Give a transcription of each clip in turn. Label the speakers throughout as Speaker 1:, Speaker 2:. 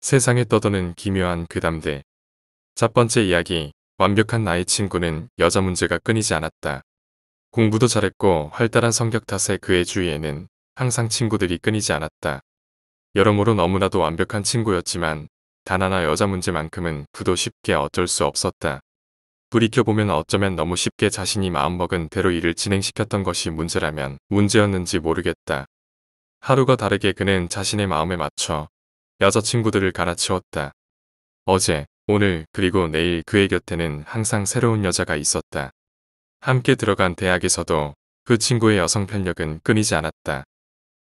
Speaker 1: 세상에 떠도는 기묘한 그담대첫 번째 이야기, 완벽한 나의 친구는 여자 문제가 끊이지 않았다. 공부도 잘했고 활달한 성격 탓에 그의 주위에는 항상 친구들이 끊이지 않았다. 여러모로 너무나도 완벽한 친구였지만 단 하나 여자 문제만큼은 그도 쉽게 어쩔 수 없었다. 불이켜보면 어쩌면 너무 쉽게 자신이 마음먹은 대로 일을 진행시켰던 것이 문제라면 문제였는지 모르겠다. 하루가 다르게 그는 자신의 마음에 맞춰 여자친구들을 갈아치웠다. 어제, 오늘, 그리고 내일 그의 곁에는 항상 새로운 여자가 있었다. 함께 들어간 대학에서도 그 친구의 여성 편력은 끊이지 않았다.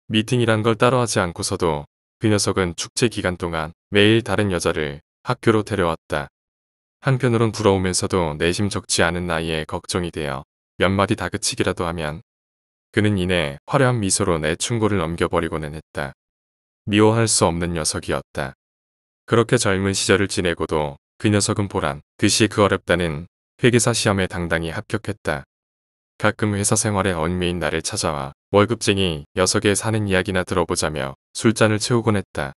Speaker 1: 미팅이란 걸 따로 하지 않고서도 그 녀석은 축제 기간 동안 매일 다른 여자를 학교로 데려왔다. 한편으론 부러우면서도 내심 적지 않은 나이에 걱정이 되어 몇 마디 다그치기라도 하면 그는 이내 화려한 미소로 내 충고를 넘겨버리고는 했다. 미워할 수 없는 녀석이었다. 그렇게 젊은 시절을 지내고도 그 녀석은 보란 듯이 그 어렵다는 회계사 시험에 당당히 합격했다. 가끔 회사 생활에 얽매인 나를 찾아와 월급쟁이 녀석의 사는 이야기나 들어보자며 술잔을 채우곤 했다.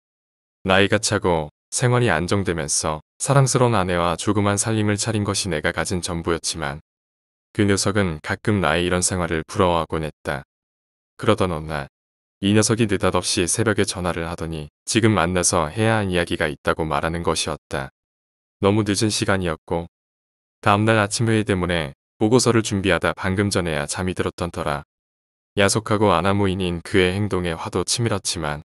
Speaker 1: 나이가 차고 생활이 안정되면서 사랑스러운 아내와 조그만 살림을 차린 것이 내가 가진 전부였지만 그 녀석은 가끔 나의 이런 생활을 부러워하곤 했다. 그러던 어느 날이 녀석이 느닷없이 새벽에 전화를 하더니 지금 만나서 해야 한 이야기가 있다고 말하는 것이었다. 너무 늦은 시간이었고 다음날 아침 회의 때문에 보고서를 준비하다 방금 전에야 잠이 들었던 터라 야속하고 아나무인인 그의 행동에 화도 치밀었지만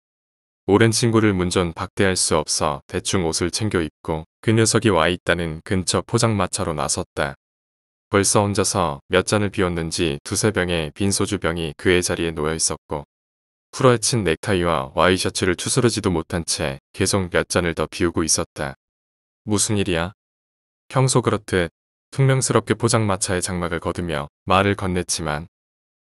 Speaker 1: 오랜 친구를 문전 박대할 수 없어 대충 옷을 챙겨 입고 그 녀석이 와 있다는 근처 포장마차로 나섰다. 벌써 혼자서 몇 잔을 비웠는지 두세 병의 빈 소주병이 그의 자리에 놓여 있었고 풀어헤친 넥타이와 와이셔츠를 추스르지도 못한 채 계속 몇 잔을 더 비우고 있었다. 무슨 일이야? 평소 그렇듯 퉁명스럽게 포장마차의 장막을 거두며 말을 건넸지만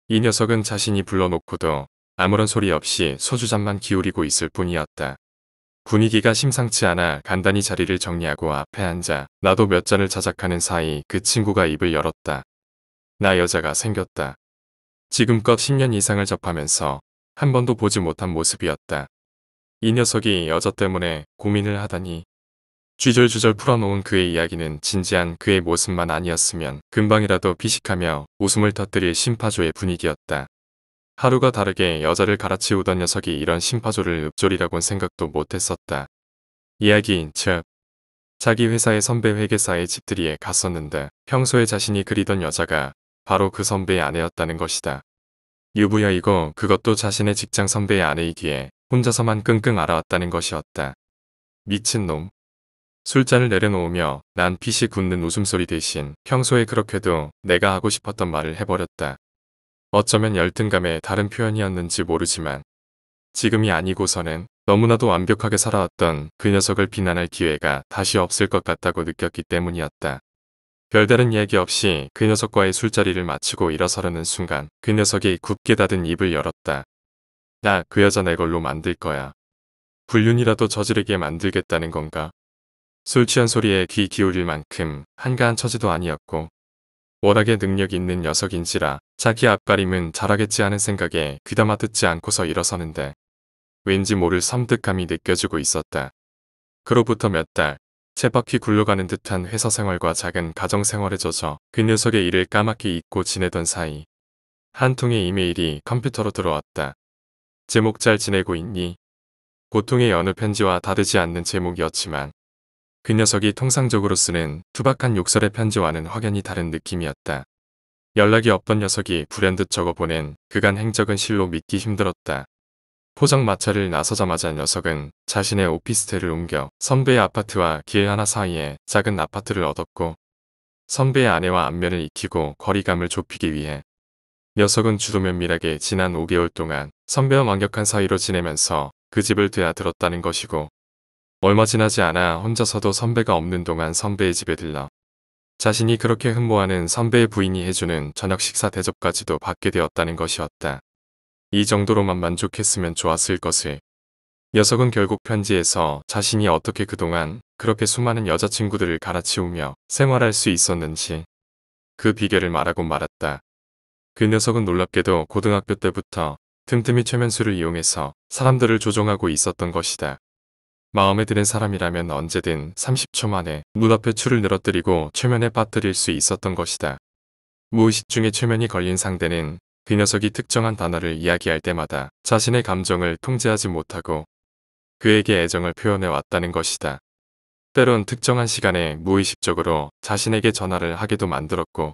Speaker 1: 이 녀석은 자신이 불러놓고도 아무런 소리 없이 소주잔만 기울이고 있을 뿐이었다. 분위기가 심상치 않아 간단히 자리를 정리하고 앞에 앉아 나도 몇 잔을 자작하는 사이 그 친구가 입을 열었다. 나 여자가 생겼다. 지금껏 10년 이상을 접하면서 한 번도 보지 못한 모습이었다. 이 녀석이 여자 때문에 고민을 하다니. 쥐절주절 풀어놓은 그의 이야기는 진지한 그의 모습만 아니었으면 금방이라도 피식하며 웃음을 터뜨릴 심파조의 분위기였다. 하루가 다르게 여자를 갈아치우던 녀석이 이런 심파조를 읊조리라곤 생각도 못했었다. 이야기인 즉 자기 회사의 선배 회계사의 집들이에 갔었는데 평소에 자신이 그리던 여자가 바로 그 선배의 아내였다는 것이다. 유부여이고 그것도 자신의 직장 선배의 아내이기에 혼자서만 끙끙 앓아왔다는 것이었다. 미친놈. 술잔을 내려놓으며 난 핏이 굳는 웃음소리 대신 평소에 그렇게도 내가 하고 싶었던 말을 해버렸다. 어쩌면 열등감의 다른 표현이었는지 모르지만 지금이 아니고서는 너무나도 완벽하게 살아왔던 그 녀석을 비난할 기회가 다시 없을 것 같다고 느꼈기 때문이었다. 별다른 이야기 없이 그 녀석과의 술자리를 마치고 일어서려는 순간 그 녀석이 굳게 닫은 입을 열었다. 나 그 여자 내 걸로 만들 거야. 불륜이라도 저지르게 만들겠다는 건가? 술 취한 소리에 귀 기울일 만큼 한가한 처지도 아니었고 워낙에 능력 있는 녀석인지라 자기 앞가림은 잘하겠지 하는 생각에 귀담아 듣지 않고서 일어서는데 왠지 모를 섬뜩함이 느껴지고 있었다. 그로부터 몇달 쳇바퀴 굴러가는 듯한 회사 생활과 작은 가정 생활에 젖어 그 녀석의 일을 까맣게 잊고 지내던 사이 한 통의 이메일이 컴퓨터로 들어왔다. 제목 잘 지내고 있니? 보통의 어느 편지와 다르지 않는 제목이었지만 그 녀석이 통상적으로 쓰는 투박한 욕설의 편지와는 확연히 다른 느낌이었다. 연락이 없던 녀석이 불현듯 적어보낸 그간 행적은 실로 믿기 힘들었다. 포장마차를 나서자마자 녀석은 자신의 오피스텔을 옮겨 선배의 아파트와 길 하나 사이에 작은 아파트를 얻었고 선배의 아내와 안면을 익히고 거리감을 좁히기 위해 녀석은 주도 면밀하게 지난 5개월 동안 선배와 완벽한 사이로 지내면서 그 집을 되어들었다는 것이고 얼마 지나지 않아 혼자서도 선배가 없는 동안 선배의 집에 들러 자신이 그렇게 흠모하는 선배의 부인이 해주는 저녁 식사 대접까지도 받게 되었다는 것이었다. 이 정도로만 만족했으면 좋았을 것을. 녀석은 결국 편지에서 자신이 어떻게 그동안 그렇게 수많은 여자친구들을 갈아치우며 생활할 수 있었는지 그 비결을 말하고 말았다. 그 녀석은 놀랍게도 고등학교 때부터 틈틈이 최면술을 이용해서 사람들을 조종하고 있었던 것이다. 마음에 드는 사람이라면 언제든 30초 만에 눈앞에 추를 늘어뜨리고 최면에 빠뜨릴 수 있었던 것이다. 무의식 중에 최면이 걸린 상대는 그 녀석이 특정한 단어를 이야기할 때마다 자신의 감정을 통제하지 못하고 그에게 애정을 표현해 왔다는 것이다. 때론 특정한 시간에 무의식적으로 자신에게 전화를 하게도 만들었고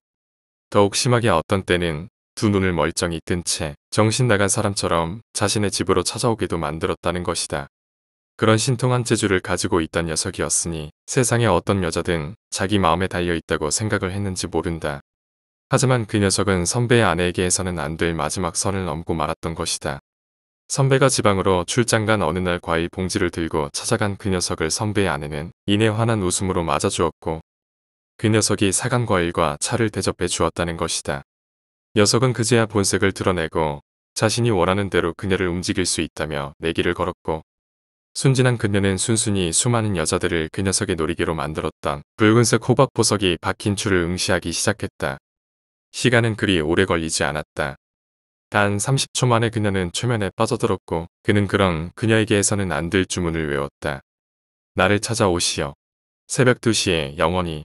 Speaker 1: 더욱 심하게 어떤 때는 두 눈을 멀쩡히 뜬 채 정신 나간 사람처럼 자신의 집으로 찾아오게도 만들었다는 것이다. 그런 신통한 재주를 가지고 있던 녀석이었으니 세상에 어떤 여자든 자기 마음에 달려 있다고 생각을 했는지 모른다. 하지만 그 녀석은 선배의 아내에게서는 안 될 마지막 선을 넘고 말았던 것이다. 선배가 지방으로 출장 간 어느 날 과일 봉지를 들고 찾아간 그 녀석을 선배의 아내는 이내 환한 웃음으로 맞아주었고 그 녀석이 사간 과일과 차를 대접해 주었다는 것이다. 녀석은 그제야 본색을 드러내고 자신이 원하는 대로 그녀를 움직일 수 있다며 내기를 걸었고 순진한 그녀는 순순히 수많은 여자들을 그 녀석의 놀이기로 만들었던 붉은색 호박 보석이 박힌 추을 응시하기 시작했다. 시간은 그리 오래 걸리지 않았다. 단 30초 만에 그녀는 최면에 빠져들었고 그는 그런 그녀에게서는 안 될 주문을 외웠다. 나를 찾아오시어. 새벽 2시에 영원히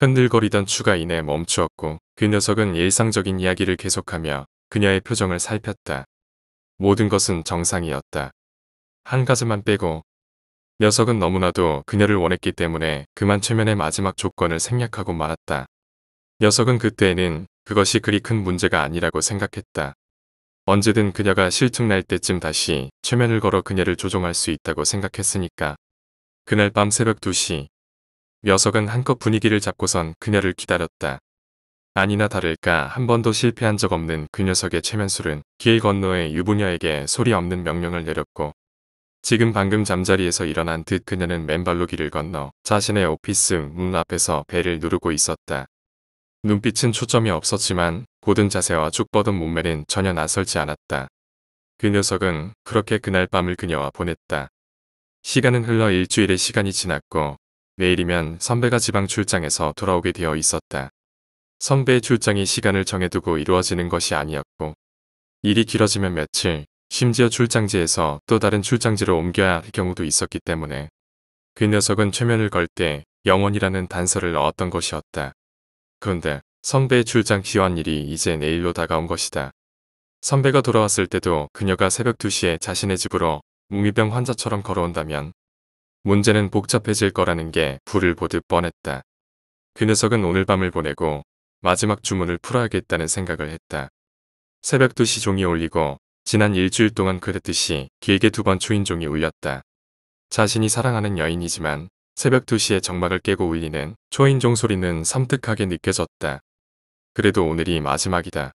Speaker 1: 흔들거리던 추가 인해 멈추었고 그 녀석은 일상적인 이야기를 계속하며 그녀의 표정을 살폈다. 모든 것은 정상이었다. 한 가지만 빼고 녀석은 너무나도 그녀를 원했기 때문에 그만 최면의 마지막 조건을 생략하고 말았다. 녀석은 그때에는 그것이 그리 큰 문제가 아니라고 생각했다. 언제든 그녀가 실증날 때쯤 다시 최면을 걸어 그녀를 조종할 수 있다고 생각했으니까. 그날 밤 새벽 2시 녀석은 한껏 분위기를 잡고선 그녀를 기다렸다. 아니나 다를까 한 번도 실패한 적 없는 그 녀석의 최면술은 길 건너의 유부녀에게 소리 없는 명령을 내렸고 지금 방금 잠자리에서 일어난 듯 그녀는 맨발로 길을 건너 자신의 오피스 문 앞에서 배를 누르고 있었다. 눈빛은 초점이 없었지만 곧은 자세와 쭉 뻗은 몸매는 전혀 낯설지 않았다. 그 녀석은 그렇게 그날 밤을 그녀와 보냈다. 시간은 흘러 일주일의 시간이 지났고 내일이면 선배가 지방 출장에서 돌아오게 되어 있었다. 선배의 출장이 시간을 정해두고 이루어지는 것이 아니었고 일이 길어지면 며칠 심지어 출장지에서 또 다른 출장지로 옮겨야 할 경우도 있었기 때문에 그 녀석은 최면을 걸 때 영원이라는 단서를 넣었던 것이었다. 그런데 선배의 출장 기원일이 이제 내일로 다가온 것이다. 선배가 돌아왔을 때도 그녀가 새벽 2시에 자신의 집으로 무미병 환자처럼 걸어온다면 문제는 복잡해질 거라는 게 불을 보듯 뻔했다. 그 녀석은 오늘 밤을 보내고 마지막 주문을 풀어야겠다는 생각을 했다. 새벽 2시 종이 울리고 지난 일주일 동안 그랬듯이 길게 두 번 초인종이 울렸다. 자신이 사랑하는 여인이지만 새벽 2시에 정막을 깨고 울리는 초인종 소리는 섬뜩하게 느껴졌다. 그래도 오늘이 마지막이다.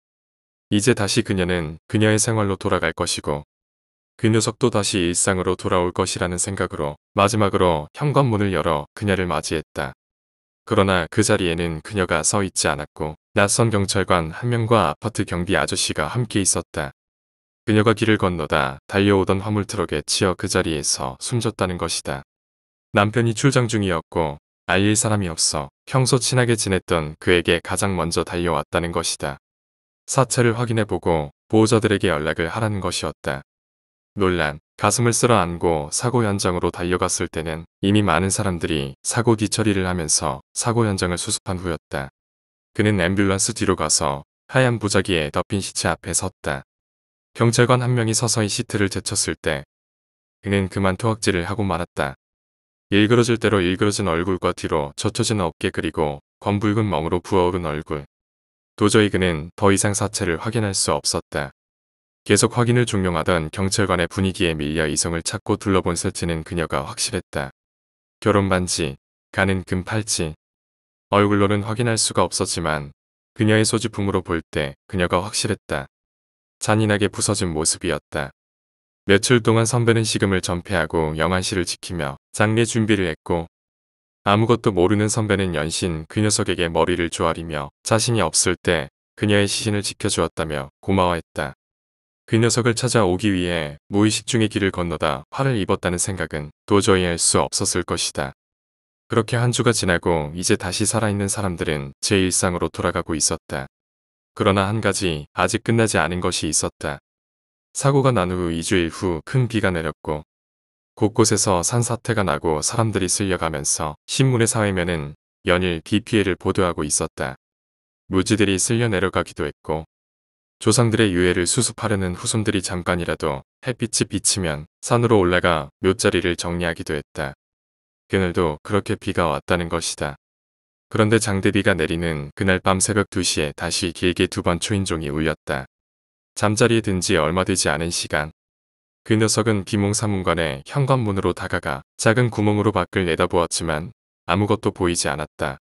Speaker 1: 이제 다시 그녀는 그녀의 생활로 돌아갈 것이고 그 녀석도 다시 일상으로 돌아올 것이라는 생각으로 마지막으로 현관문을 열어 그녀를 맞이했다. 그러나 그 자리에는 그녀가 서 있지 않았고 낯선 경찰관 한 명과 아파트 경비 아저씨가 함께 있었다. 그녀가 길을 건너다 달려오던 화물트럭에 치여 그 자리에서 숨졌다는 것이다. 남편이 출장 중이었고 알릴 사람이 없어 평소 친하게 지냈던 그에게 가장 먼저 달려왔다는 것이다. 사체를 확인해보고 보호자들에게 연락을 하라는 것이었다. 논란, 가슴을 쓸어안고 사고 현장으로 달려갔을 때는 이미 많은 사람들이 사고 뒤처리를 하면서 사고 현장을 수습한 후였다. 그는 앰뷸런스 뒤로 가서 하얀 부자기에 덮인 시체 앞에 섰다. 경찰관 한 명이 서서히 시트를 제쳤을 때 그는 그만 토악질을 하고 말았다. 일그러질 대로 일그러진 얼굴과 뒤로 젖혀진 어깨 그리고 검붉은 멍으로 부어오른 얼굴. 도저히 그는 더 이상 사체를 확인할 수 없었다. 계속 확인을 종용하던 경찰관의 분위기에 밀려 이성을 찾고 둘러본 세트는 그녀가 확실했다. 결혼 반지, 가는 금 팔찌. 얼굴로는 확인할 수가 없었지만 그녀의 소지품으로 볼 때 그녀가 확실했다. 잔인하게 부서진 모습이었다. 며칠 동안 선배는 식음을 전폐하고 영안시를 지키며 장례 준비를 했고 아무것도 모르는 선배는 연신 그 녀석에게 머리를 조아리며 자신이 없을 때 그녀의 시신을 지켜주었다며 고마워했다. 그 녀석을 찾아오기 위해 무의식 중에 길을 건너다 화를 입었다는 생각은 도저히 할 수 없었을 것이다. 그렇게 한 주가 지나고 이제 다시 살아있는 사람들은 제 일상으로 돌아가고 있었다. 그러나 한 가지 아직 끝나지 않은 것이 있었다. 사고가 난 후 2주일 후 큰 비가 내렸고 곳곳에서 산사태가 나고 사람들이 쓸려가면서 신문의 사회면은 연일 비 피해를 보도하고 있었다. 무지들이 쓸려 내려가기도 했고 조상들의 유해를 수습하려는 후손들이 잠깐이라도 햇빛이 비치면 산으로 올라가 묘자리를 정리하기도 했다. 그늘도 그렇게 비가 왔다는 것이다. 그런데 장대비가 내리는 그날 밤 새벽 2시에 다시 길게 두 번 초인종이 울렸다. 잠자리에 든 지 얼마 되지 않은 시간. 그 녀석은 비몽사몽간에 현관문으로 다가가 작은 구멍으로 밖을 내다보았지만 아무것도 보이지 않았다.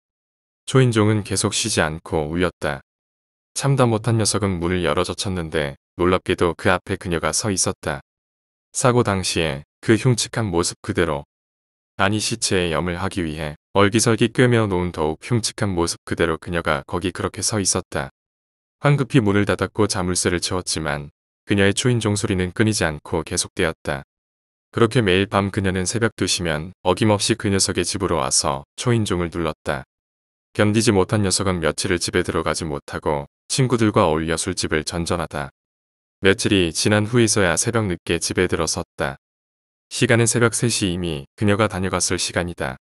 Speaker 1: 초인종은 계속 쉬지 않고 울렸다. 참다 못한 녀석은 문을 열어 젖혔는데 놀랍게도 그 앞에 그녀가 서 있었다. 사고 당시에 그 흉측한 모습 그대로 아니 시체에 염을 하기 위해 얼기설기 꿰며 놓은 더욱 흉측한 모습 그대로 그녀가 거기 그렇게 서 있었다. 황급히 문을 닫았고 자물쇠를 채웠지만 그녀의 초인종 소리는 끊이지 않고 계속되었다. 그렇게 매일 밤 그녀는 새벽 2시면 어김없이 그 녀석의 집으로 와서 초인종을 눌렀다. 견디지 못한 녀석은 며칠을 집에 들어가지 못하고 친구들과 어울려 술집을 전전하다. 며칠이 지난 후에서야 새벽 늦게 집에 들어섰다. 시간은 새벽 3시 이미 그녀가 다녀갔을 시간이다.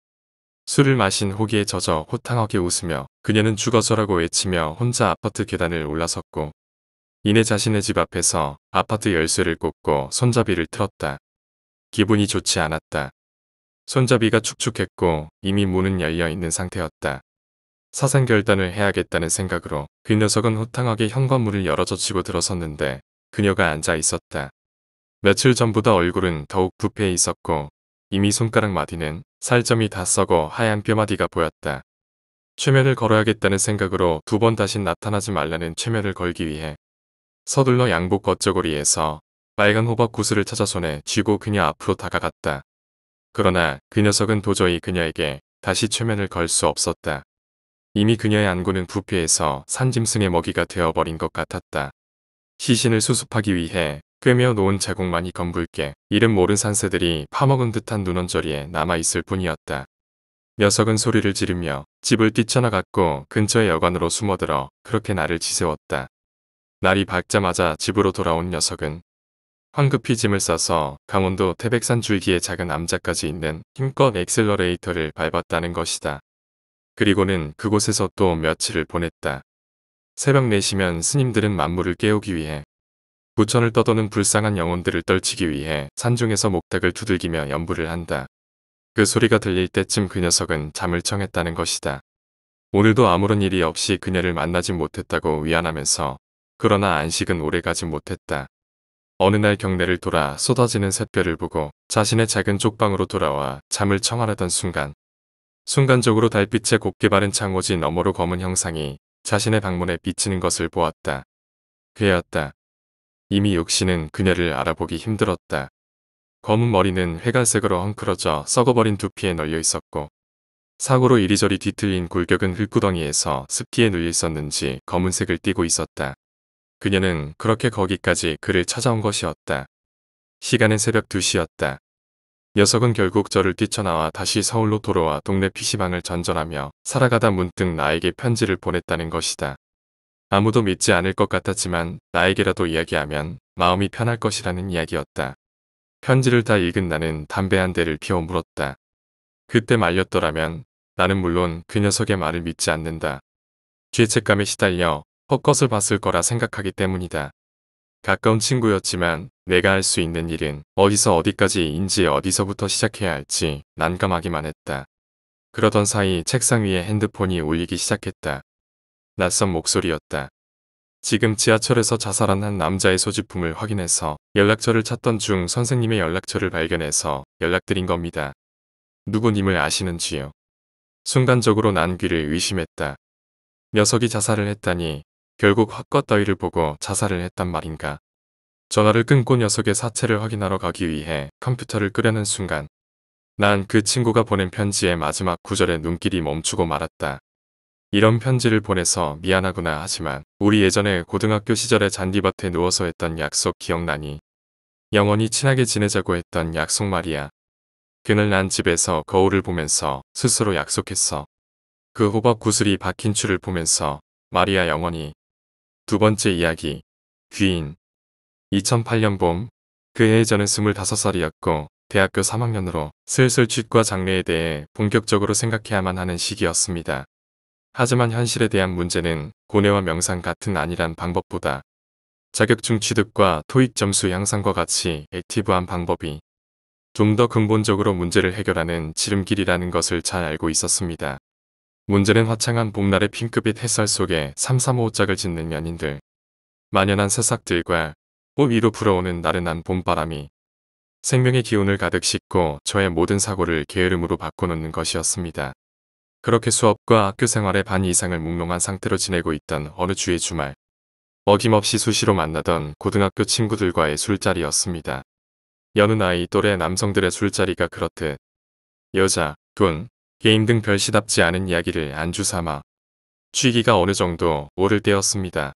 Speaker 1: 술을 마신 호기에 젖어 호탕하게 웃으며 그녀는 죽어서라고 외치며 혼자 아파트 계단을 올라섰고 이내 자신의 집 앞에서 아파트 열쇠를 꽂고 손잡이를 틀었다. 기분이 좋지 않았다. 손잡이가 축축했고 이미 문은 열려있는 상태였다. 사생결단을 해야겠다는 생각으로 그 녀석은 호탕하게 현관문을 열어젖히고 들어섰는데 그녀가 앉아 있었다. 며칠 전보다 얼굴은 더욱 부패해 있었고 이미 손가락 마디는 살점이 다 썩어 하얀 뼈마디가 보였다. 최면을 걸어야겠다는 생각으로 두 번 다신 나타나지 말라는 최면을 걸기 위해 서둘러 양복 겉저고리에서 빨간 호박 구슬을 찾아 손에 쥐고 그녀 앞으로 다가갔다. 그러나 그 녀석은 도저히 그녀에게 다시 최면을 걸 수 없었다. 이미 그녀의 안구는 부피에서 산짐승의 먹이가 되어버린 것 같았다. 시신을 수습하기 위해 꿰며 놓은 자국만이 검붉게 이름 모른 산새들이 파먹은 듯한 눈원저리에 남아있을 뿐이었다. 녀석은 소리를 지르며 집을 뛰쳐나갔고 근처의 여관으로 숨어들어 그렇게 나를 지새웠다. 날이 밝자마자 집으로 돌아온 녀석은 황급히 짐을 싸서 강원도 태백산 줄기의 작은 암자까지 있는 힘껏 엑셀러레이터를 밟았다는 것이다. 그리고는 그곳에서 또 며칠을 보냈다. 새벽 4시면 스님들은 만물을 깨우기 위해 부천을 떠도는 불쌍한 영혼들을 떨치기 위해 산중에서 목탁을 두들기며 연부를 한다. 그 소리가 들릴 때쯤 그 녀석은 잠을 청했다는 것이다. 오늘도 아무런 일이 없이 그녀를 만나지 못했다고 위안하면서 그러나 안식은 오래가지 못했다. 어느 날 경내를 돌아 쏟아지는 샛별을 보고 자신의 작은 쪽방으로 돌아와 잠을 청하려던 순간 순간적으로 달빛에 곱게 바른 창호지 너머로 검은 형상이 자신의 방문에 비치는 것을 보았다. 그였다. 이미 욕신은 그녀를 알아보기 힘들었다. 검은 머리는 회간색으로 헝클어져 썩어버린 두피에 널려 있었고 사고로 이리저리 뒤틀린 골격은 흙구덩이에서 습기에 눌려 었는지 검은색을 띠고 있었다. 그녀는 그렇게 거기까지 그를 찾아온 것이었다. 시간은 새벽 2시였다. 녀석은 결국 저를 뛰쳐나와 다시 서울로 돌아와 동네 PC방을 전전하며 살아가다 문득 나에게 편지를 보냈다는 것이다. 아무도 믿지 않을 것 같았지만 나에게라도 이야기하면 마음이 편할 것이라는 이야기였다. 편지를 다 읽은 나는 담배 한 대를 피워 물었다. 그때 말렸더라면 나는 물론 그 녀석의 말을 믿지 않는다. 죄책감에 시달려 헛것을 봤을 거라 생각하기 때문이다. 가까운 친구였지만 내가 할 수 있는 일은 어디서 어디까지인지 어디서부터 시작해야 할지 난감하기만 했다. 그러던 사이 책상 위에 핸드폰이 울리기 시작했다. 낯선 목소리였다. 지금 지하철에서 자살한 한 남자의 소지품을 확인해서 연락처를 찾던 중 선생님의 연락처를 발견해서 연락드린 겁니다. 누구님을 아시는지요? 순간적으로 난 귀를 의심했다. 녀석이 자살을 했다니 결국 헛것 따위를 보고 자살을 했단 말인가. 전화를 끊고 녀석의 사체를 확인하러 가기 위해 컴퓨터를 끄려는 순간 난 그 친구가 보낸 편지의 마지막 구절에 눈길이 멈추고 말았다. 이런 편지를 보내서 미안하구나 하지만 우리 예전에 고등학교 시절에 잔디밭에 누워서 했던 약속 기억나니 영원히 친하게 지내자고 했던 약속 말이야. 그날 난 집에서 거울을 보면서 스스로 약속했어. 그 호박 구슬이 박힌 줄을 보면서 마리아 영원히 두 번째 이야기 귀인 2008년 봄그 해에 저는 25살이었고 대학교 3학년으로 슬슬 쥐과 장래에 대해 본격적으로 생각해야만 하는 시기였습니다. 하지만 현실에 대한 문제는 고뇌와 명상 같은 안일한 방법보다 자격증 취득과 토익 점수 향상과 같이 액티브한 방법이 좀 더 근본적으로 문제를 해결하는 지름길이라는 것을 잘 알고 있었습니다. 문제는 화창한 봄날의 핑크빛 햇살 속에 삼삼오오짝을 짓는 연인들, 만연한 새싹들과 꽃 위로 불어오는 나른한 봄바람이 생명의 기운을 가득 싣고 저의 모든 사고를 게으름으로 바꿔놓는 것이었습니다. 그렇게 수업과 학교 생활의 반 이상을 몽롱한 상태로 지내고 있던 어느 주의 주말. 어김없이 수시로 만나던 고등학교 친구들과의 술자리였습니다. 여느 나이 또래 남성들의 술자리가 그렇듯 여자, 돈, 게임 등 별시답지 않은 이야기를 안주 삼아 취기가 어느 정도 오를 때였습니다.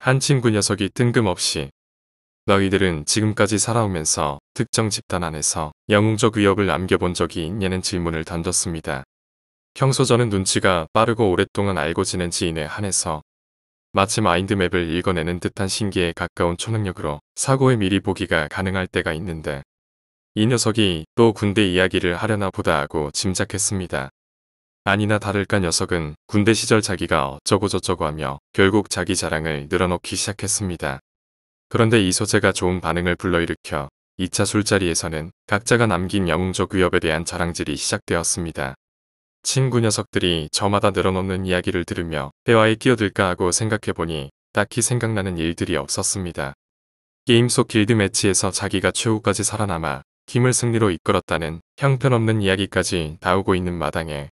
Speaker 1: 한 친구 녀석이 뜬금없이 너희들은 지금까지 살아오면서 특정 집단 안에서 영웅적 위협을 남겨본 적이 있냐는 질문을 던졌습니다. 평소 저는 눈치가 빠르고 오랫동안 알고 지낸 지인에 한해서 마치 마인드맵을 읽어내는 듯한 신기에 가까운 초능력으로 사고의 미리 보기가 가능할 때가 있는데 이 녀석이 또 군대 이야기를 하려나 보다 하고 짐작했습니다. 아니나 다를까 녀석은 군대 시절 자기가 어쩌고 저쩌고 하며 결국 자기 자랑을 늘어놓기 시작했습니다. 그런데 이 소재가 좋은 반응을 불러일으켜 2차 술자리에서는 각자가 남긴 영웅적 위협에 대한 자랑질이 시작되었습니다. 친구 녀석들이 저마다 늘어놓는 이야기를 들으며 대화에 끼어들까 하고 생각해보니 딱히 생각나는 일들이 없었습니다. 게임 속 길드 매치에서 자기가 최후까지 살아남아 김을 승리로 이끌었다는 형편없는 이야기까지 나오고 있는 마당에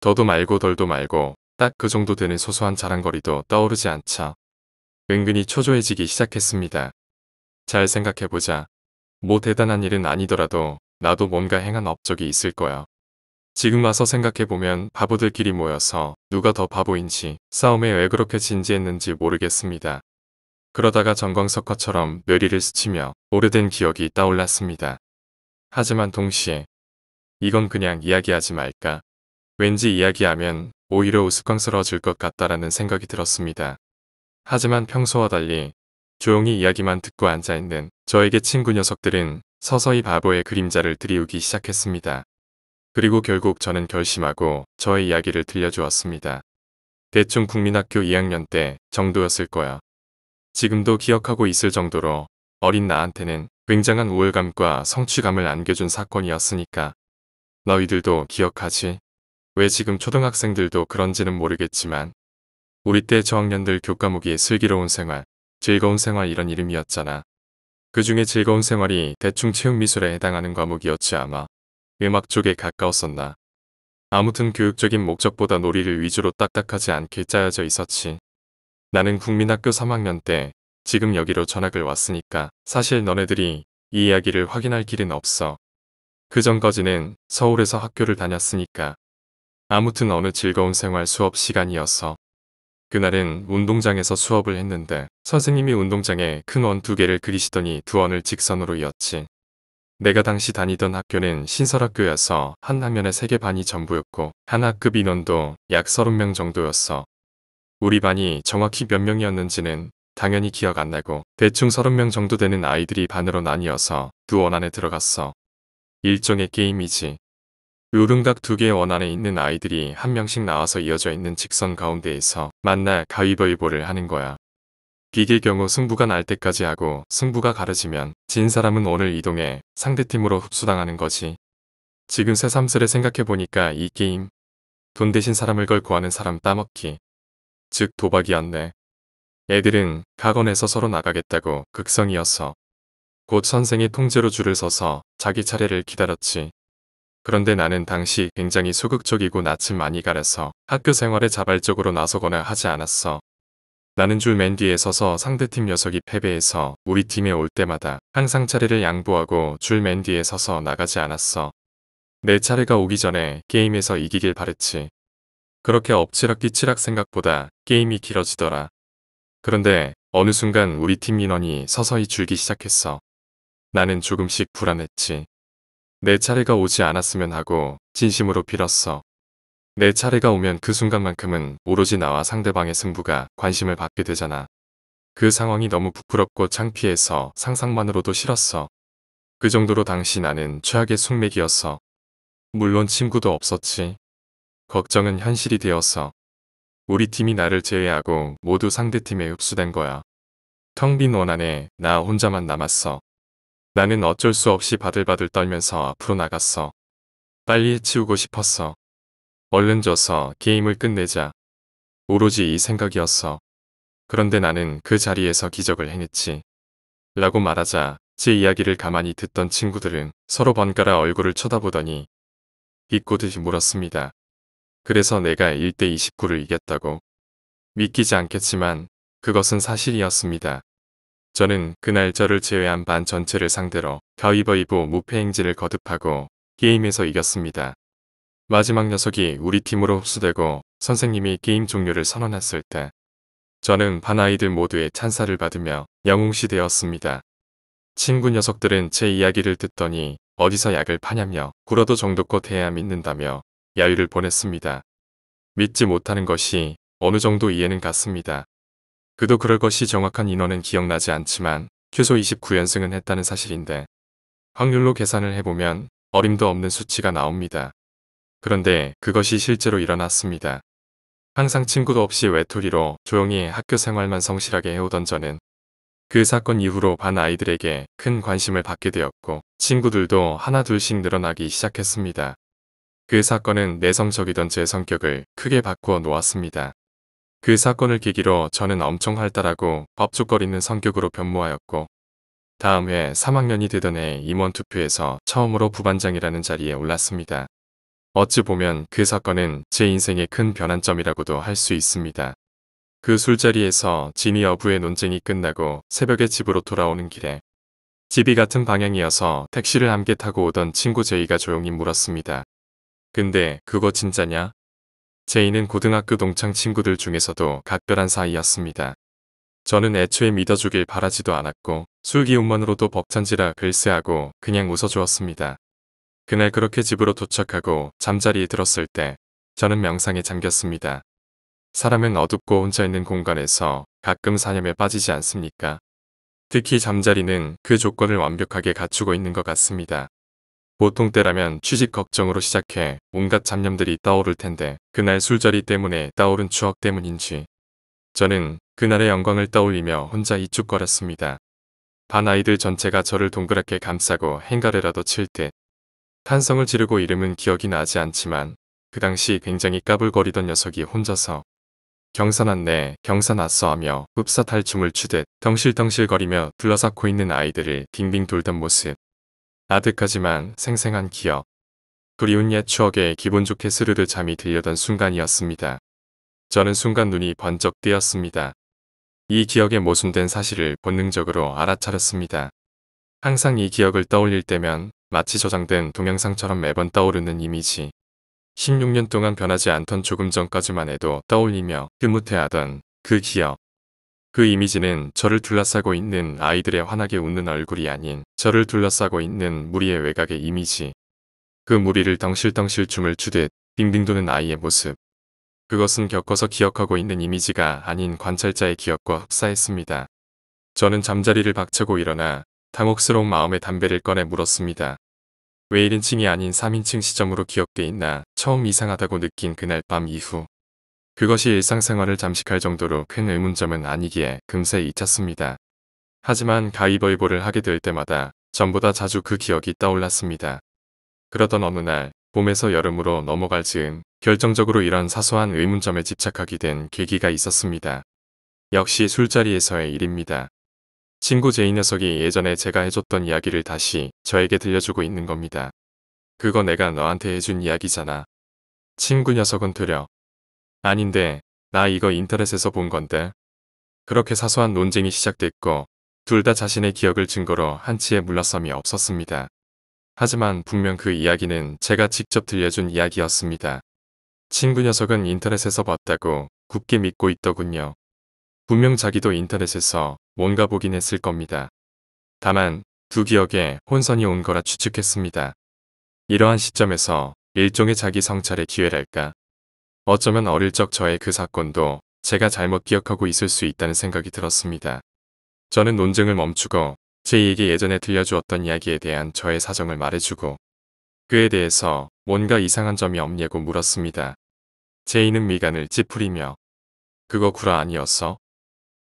Speaker 1: 더도 말고 덜도 말고 딱 그 정도 되는 소소한 자랑거리도 떠오르지 않자 은근히 초조해지기 시작했습니다. 잘 생각해보자. 뭐 대단한 일은 아니더라도 나도 뭔가 행한 업적이 있을 거야. 지금 와서 생각해보면 바보들끼리 모여서 누가 더 바보인지 싸움에 왜 그렇게 진지했는지 모르겠습니다. 그러다가 전광석화처럼 뇌리를 스치며 오래된 기억이 떠올랐습니다. 하지만 동시에 이건 그냥 이야기하지 말까. 왠지 이야기하면 오히려 우스꽝스러워질 것 같다라는 생각이 들었습니다. 하지만 평소와 달리 조용히 이야기만 듣고 앉아있는 저에게 친구 녀석들은 서서히 바보의 그림자를 드리우기 시작했습니다. 그리고 결국 저는 결심하고 저의 이야기를 들려주었습니다. 대충 국민학교 2학년 때 정도였을 거야. 지금도 기억하고 있을 정도로 어린 나한테는 굉장한 우월감과 성취감을 안겨준 사건이었으니까. 너희들도 기억하지? 왜 지금 초등학생들도 그런지는 모르겠지만 우리 때 저학년들 교과목이 슬기로운 생활, 즐거운 생활 이런 이름이었잖아. 그 중에 즐거운 생활이 대충 체육미술에 해당하는 과목이었지 아마. 음악 쪽에 가까웠었나. 아무튼 교육적인 목적보다 놀이를 위주로 딱딱하지 않게 짜여져 있었지. 나는 국민학교 3학년 때 지금 여기로 전학을 왔으니까 사실 너네들이 이 이야기를 확인할 길은 없어. 그 전까지는 서울에서 학교를 다녔으니까. 아무튼 어느 즐거운 생활 수업 시간이었어. 그날은 운동장에서 수업을 했는데 선생님이 운동장에 큰 원 두 개를 그리시더니 두 원을 직선으로 이었지. 내가 당시 다니던 학교는 신설학교여서 한 학년에 3개 반이 전부였고 한 학급 인원도 약 30명 정도였어. 우리 반이 정확히 몇 명이었는지는 당연히 기억 안 나고 대충 30명 정도 되는 아이들이 반으로 나뉘어서 두 원안에 들어갔어. 일종의 게임이지. 요등각 두 개의 원안에 있는 아이들이 한 명씩 나와서 이어져 있는 직선 가운데에서 만날 가위바위보를 하는 거야. 비길 경우 승부가 날 때까지 하고 승부가 가르지면 진 사람은 오늘 이동해 상대팀으로 흡수당하는 거지. 지금 새삼스레 생각해보니까 이 게임 돈 대신 사람을 걸구 하는 사람 따먹기 즉 도박이었네. 애들은 각건에서 서로 나가겠다고 극성이었어. 곧선생의 통제로 줄을 서서 자기 차례를 기다렸지. 그런데 나는 당시 굉장히 소극적이고 낯을 많이 가려서 학교 생활에 자발적으로 나서거나 하지 않았어. 나는 줄 맨 뒤에 서서 상대팀 녀석이 패배해서 우리 팀에 올 때마다 항상 차례를 양보하고 줄 맨 뒤에 서서 나가지 않았어. 내 차례가 오기 전에 게임에서 이기길 바랬지. 그렇게 엎치락뒤치락 생각보다 게임이 길어지더라. 그런데 어느 순간 우리 팀 인원이 서서히 줄기 시작했어. 나는 조금씩 불안했지. 내 차례가 오지 않았으면 하고 진심으로 빌었어. 내 차례가 오면 그 순간만큼은 오로지 나와 상대방의 승부가 관심을 받게 되잖아. 그 상황이 너무 부끄럽고 창피해서 상상만으로도 싫었어. 그 정도로 당시 나는 최악의 숙맥이었어. 물론 친구도 없었지. 걱정은 현실이 되었어. 우리 팀이 나를 제외하고 모두 상대팀에 흡수된 거야. 텅 빈 원안에 나 혼자만 남았어. 나는 어쩔 수 없이 바들바들 떨면서 앞으로 나갔어. 빨리 해치우고 싶었어. 얼른 져서 게임을 끝내자. 오로지 이 생각이었어. 그런데 나는 그 자리에서 기적을 행했지. 라고 말하자 제 이야기를 가만히 듣던 친구들은 서로 번갈아 얼굴을 쳐다보더니 비꼬듯이 물었습니다. 그래서 내가 1대 29를 이겼다고. 믿기지 않겠지만 그것은 사실이었습니다. 저는 그날 저를 제외한 반 전체를 상대로 가위바위보 무패 행진을 거듭하고 게임에서 이겼습니다. 마지막 녀석이 우리 팀으로 흡수되고 선생님이 게임 종료를 선언했을 때 저는 반 아이들 모두의 찬사를 받으며 영웅시 되었습니다. 친구 녀석들은 제 이야기를 듣더니 어디서 약을 파냐며 굴어도 정도껏 해야 믿는다며 야유를 보냈습니다. 믿지 못하는 것이 어느 정도 이해는 갔습니다. 그도 그럴 것이 정확한 인원은 기억나지 않지만 최소 29연승은 했다는 사실인데 확률로 계산을 해보면 어림도 없는 수치가 나옵니다. 그런데 그것이 실제로 일어났습니다. 항상 친구도 없이 외톨이로 조용히 학교 생활만 성실하게 해오던 저는 그 사건 이후로 반 아이들에게 큰 관심을 받게 되었고 친구들도 하나 둘씩 늘어나기 시작했습니다. 그 사건은 내성적이던 제 성격을 크게 바꾸어 놓았습니다. 그 사건을 계기로 저는 엄청 활달하고 법죽거리는 성격으로 변모하였고 다음 해 3학년이 되던 해 임원 투표에서 처음으로 부반장이라는 자리에 올랐습니다. 어찌 보면 그 사건은 제 인생의 큰 변환점이라고도 할 수 있습니다. 그 술자리에서 진위 여부의 논쟁이 끝나고 새벽에 집으로 돌아오는 길에 집이 같은 방향이어서 택시를 함께 타고 오던 친구 제이가 조용히 물었습니다. 근데 그거 진짜냐? 제이는 고등학교 동창 친구들 중에서도 각별한 사이였습니다. 저는 애초에 믿어주길 바라지도 않았고 술 기운만으로도 벅찬지라 글쎄하고 그냥 웃어주었습니다. 그날 그렇게 집으로 도착하고 잠자리에 들었을 때 저는 명상에 잠겼습니다. 사람은 어둡고 혼자 있는 공간에서 가끔 사념에 빠지지 않습니까? 특히 잠자리는 그 조건을 완벽하게 갖추고 있는 것 같습니다. 보통 때라면 취직 걱정으로 시작해 온갖 잡념들이 떠오를 텐데 그날 술자리 때문에 떠오른 추억 때문인지 저는 그날의 영광을 떠올리며 혼자 이쪽거렸습니다. 반 아이들 전체가 저를 동그랗게 감싸고 행가래라도 칠듯 탄성을 지르고 이름은 기억이 나지 않지만 그 당시 굉장히 까불거리던 녀석이 혼자서 경사났네 경사났어 하며 흡사탈춤을 추듯 덩실덩실거리며 둘러싸고 있는 아이들을 빙빙 돌던 모습 아득하지만 생생한 기억 그리운 옛 추억에 기분 좋게 스르르 잠이 들려던 순간이었습니다. 저는 순간 눈이 번쩍 뜨였습니다. 이 기억에 모순된 사실을 본능적으로 알아차렸습니다. 항상 이 기억을 떠올릴 때면 마치 저장된 동영상처럼 매번 떠오르는 이미지. 16년 동안 변하지 않던 조금 전까지만 해도 떠올리며 흐뭇해하던 그 기억. 그 이미지는 저를 둘러싸고 있는 아이들의 환하게 웃는 얼굴이 아닌 저를 둘러싸고 있는 무리의 외곽의 이미지. 그 무리를 덩실덩실 춤을 추듯 빙빙도는 아이의 모습. 그것은 겪어서 기억하고 있는 이미지가 아닌 관찰자의 기억과 흡사했습니다. 저는 잠자리를 박차고 일어나 당혹스러운 마음에 담배를 꺼내 물었습니다. 왜 1인칭이 아닌 3인칭 시점으로 기억돼 있나 처음 이상하다고 느낀 그날 밤 이후 그것이 일상생활을 잠식할 정도로 큰 의문점은 아니기에 금세 잊혔습니다. 하지만 가위바위보를 하게 될 때마다 전보다 자주 그 기억이 떠올랐습니다. 그러던 어느 날 봄에서 여름으로 넘어갈 즈음 결정적으로 이런 사소한 의문점에 집착하게 된 계기가 있었습니다. 역시 술자리에서의 일입니다. 친구 제이 녀석이 예전에 제가 해줬던 이야기를 다시 저에게 들려주고 있는 겁니다. 그거 내가 너한테 해준 이야기잖아. 친구 녀석은 되려. 아닌데 나 이거 인터넷에서 본 건데. 그렇게 사소한 논쟁이 시작됐고 둘 다 자신의 기억을 증거로 한치의 물러섬이 없었습니다. 하지만 분명 그 이야기는 제가 직접 들려준 이야기였습니다. 친구 녀석은 인터넷에서 봤다고 굳게 믿고 있더군요. 분명 자기도 인터넷에서 뭔가 보긴 했을 겁니다. 다만 두 기억에 혼선이 온 거라 추측했습니다. 이러한 시점에서 일종의 자기 성찰의 기회랄까. 어쩌면 어릴 적 저의 그 사건도 제가 잘못 기억하고 있을 수 있다는 생각이 들었습니다. 저는 논증을 멈추고 제이에게 예전에 들려주었던 이야기에 대한 저의 사정을 말해주고 그에 대해서 뭔가 이상한 점이 없냐고 물었습니다. 제이는 미간을 찌푸리며 그거 구라 아니었어?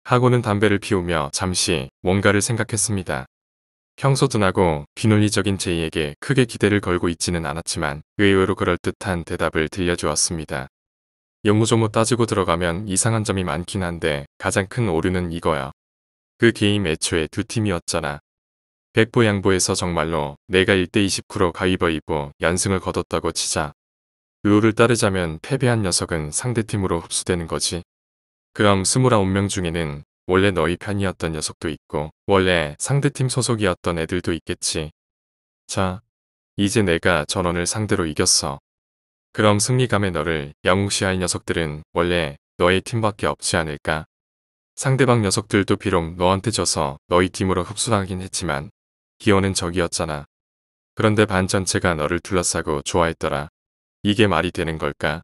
Speaker 1: 하고는 담배를 피우며 잠시 뭔가를 생각했습니다. 평소 둔하고 비논리적인 제이에게 크게 기대를 걸고 있지는 않았지만 의외로 그럴듯한 대답을 들려주었습니다. 영무조무 따지고 들어가면 이상한 점이 많긴 한데 가장 큰 오류는 이거야. 그 게임 애초에 두 팀이었잖아. 백보 양보에서 정말로 내가 1대29로 가위바위보 연승을 거뒀다고 치자. 의호를 따르자면 패배한 녀석은 상대팀으로 흡수되는 거지. 그럼 29명 중에는 원래 너희 편이었던 녀석도 있고 원래 상대팀 소속이었던 애들도 있겠지. 자, 이제 내가 전원을 상대로 이겼어. 그럼 승리감에 너를 영웅시할 녀석들은 원래 너의 팀밖에 없지 않을까? 상대방 녀석들도 비록 너한테 져서 너희 팀으로 흡수당하긴 했지만 기어는 적이었잖아. 그런데 반 전체가 너를 둘러싸고 좋아했더라. 이게 말이 되는 걸까?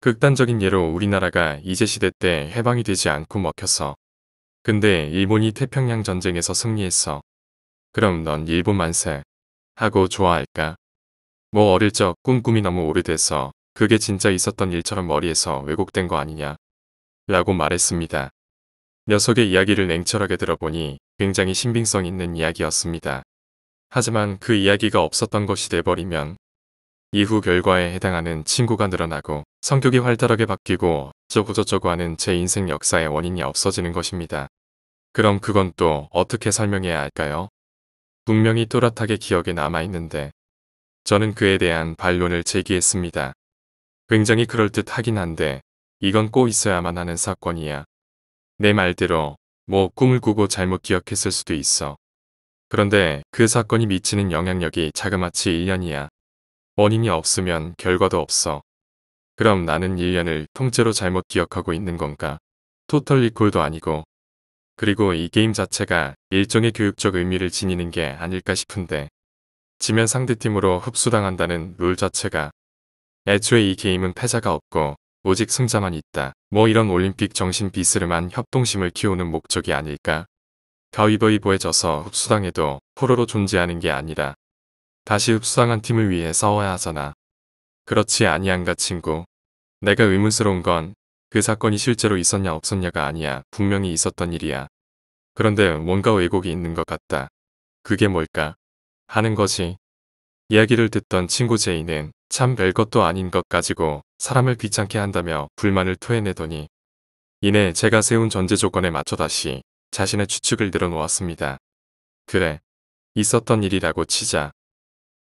Speaker 1: 극단적인 예로 우리나라가 이제시대 때 해방이 되지 않고 먹혔어. 근데 일본이 태평양 전쟁에서 승리했어. 그럼 넌 일본 만세 하고 좋아할까? 뭐 어릴 적 꿈꿈이 너무 오래돼서 그게 진짜 있었던 일처럼 머리에서 왜곡된 거 아니냐 라고 말했습니다. 녀석의 이야기를 냉철하게 들어보니 굉장히 신빙성 있는 이야기였습니다. 하지만 그 이야기가 없었던 것이 돼버리면 이후 결과에 해당하는 친구가 늘어나고 성격이 활달하게 바뀌고 어쩌고저쩌고 하는 제 인생 역사의 원인이 없어지는 것입니다. 그럼 그건 또 어떻게 설명해야 할까요? 분명히 또렷하게 기억에 남아있는데 저는 그에 대한 반론을 제기했습니다. 굉장히 그럴듯하긴 한데 이건 꼭 있어야만 하는 사건이야. 내 말대로 뭐 꿈을 꾸고 잘못 기억했을 수도 있어. 그런데 그 사건이 미치는 영향력이 자그마치 1년이야. 원인이 없으면 결과도 없어. 그럼 나는 1년을 통째로 잘못 기억하고 있는 건가? 토털 리콜도 아니고. 그리고 이 게임 자체가 일종의 교육적 의미를 지니는 게 아닐까 싶은데 지면 상대팀으로 흡수당한다는 룰 자체가 애초에 이 게임은 패자가 없고 오직 승자만 있다. 뭐 이런 올림픽 정신 비스름한 협동심을 키우는 목적이 아닐까? 가위바위보에 져서 흡수당해도 포로로 존재하는 게 아니라 다시 흡수당한 팀을 위해 싸워야 하잖아. 그렇지 아니한가 친구. 내가 의문스러운 건 그 사건이 실제로 있었냐 없었냐가 아니야. 분명히 있었던 일이야. 그런데 뭔가 왜곡이 있는 것 같다. 그게 뭘까? 하는 거지. 이야기를 듣던 친구 제이는 참 별것도 아닌 것 가지고 사람을 귀찮게 한다며 불만을 토해내더니 이내 제가 세운 전제 조건에 맞춰 다시 자신의 추측을 늘어놓았습니다. 그래, 있었던 일이라고 치자.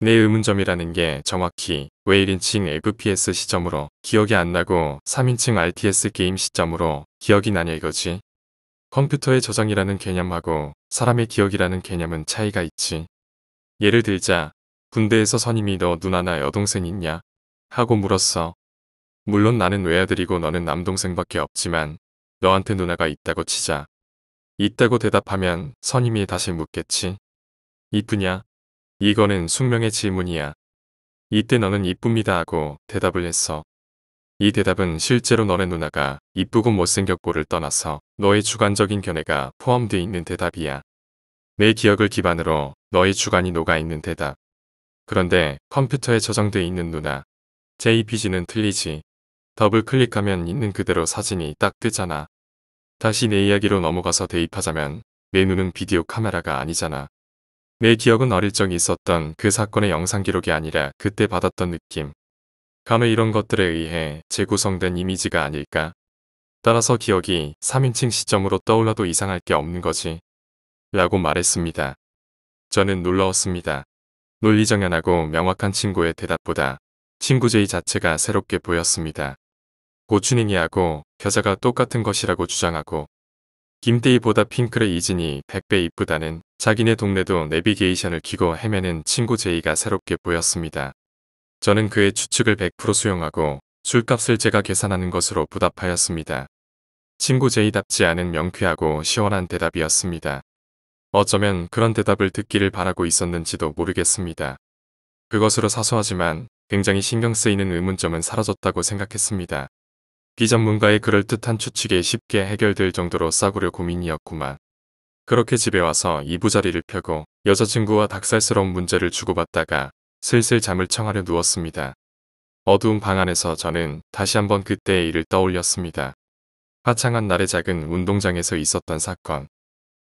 Speaker 1: 내 의문점이라는 게 정확히 왜1인칭 FPS 시점으로 기억이 안 나고 3인칭 RTS 게임 시점으로 기억이 나냐 이거지. 컴퓨터의 저장이라는 개념하고 사람의 기억이라는 개념은 차이가 있지. 예를 들자 군대에서 선임이 너 누나나 여동생 있냐? 하고 물었어. 물론 나는 외아들이고 너는 남동생밖에 없지만 너한테 누나가 있다고 치자. 있다고 대답하면 선임이 다시 묻겠지. 이쁘냐? 이거는 숙명의 질문이야. 이때 너는 이쁩니다 하고 대답을 했어. 이 대답은 실제로 너네 누나가 이쁘고 못생겼고를 떠나서 너의 주관적인 견해가 포함되어 있는 대답이야. 내 기억을 기반으로 너의 주관이 녹아있는 대답. 그런데 컴퓨터에 저장돼 있는 누나. JPG는 틀리지. 더블 클릭하면 있는 그대로 사진이 딱 뜨잖아. 다시 내 이야기로 넘어가서 대입하자면 내 눈은 비디오 카메라가 아니잖아. 내 기억은 어릴 적 있었던 그 사건의 영상 기록이 아니라 그때 받았던 느낌. 감의 이런 것들에 의해 재구성된 이미지가 아닐까. 따라서 기억이 3인칭 시점으로 떠올라도 이상할 게 없는 거지. 라고 말했습니다. 저는 놀라웠습니다. 논리정연하고 명확한 친구의 대답보다 친구제의 자체가 새롭게 보였습니다. 고추냉이하고 겨자가 똑같은 것이라고 주장하고 김태희보다 핑클의 이진이 100배 이쁘다는 자기네 동네도 내비게이션을 키고 헤매는 친구 제이가 새롭게 보였습니다. 저는 그의 추측을 100% 수용하고 술값을 제가 계산하는 것으로 부답하였습니다. 친구 제이답지 않은 명쾌하고 시원한 대답이었습니다. 어쩌면 그런 대답을 듣기를 바라고 있었는지도 모르겠습니다. 그것으로 사소하지만 굉장히 신경 쓰이는 의문점은 사라졌다고 생각했습니다. 비전문가의 그럴듯한 추측에 쉽게 해결될 정도로 싸구려 고민이었구만. 그렇게 집에 와서 이부자리를 펴고 여자친구와 닭살스러운 문제를 주고받다가 슬슬 잠을 청하려 누웠습니다. 어두운 방 안에서 저는 다시 한번 그때의 일을 떠올렸습니다. 화창한 날의 작은 운동장에서 있었던 사건.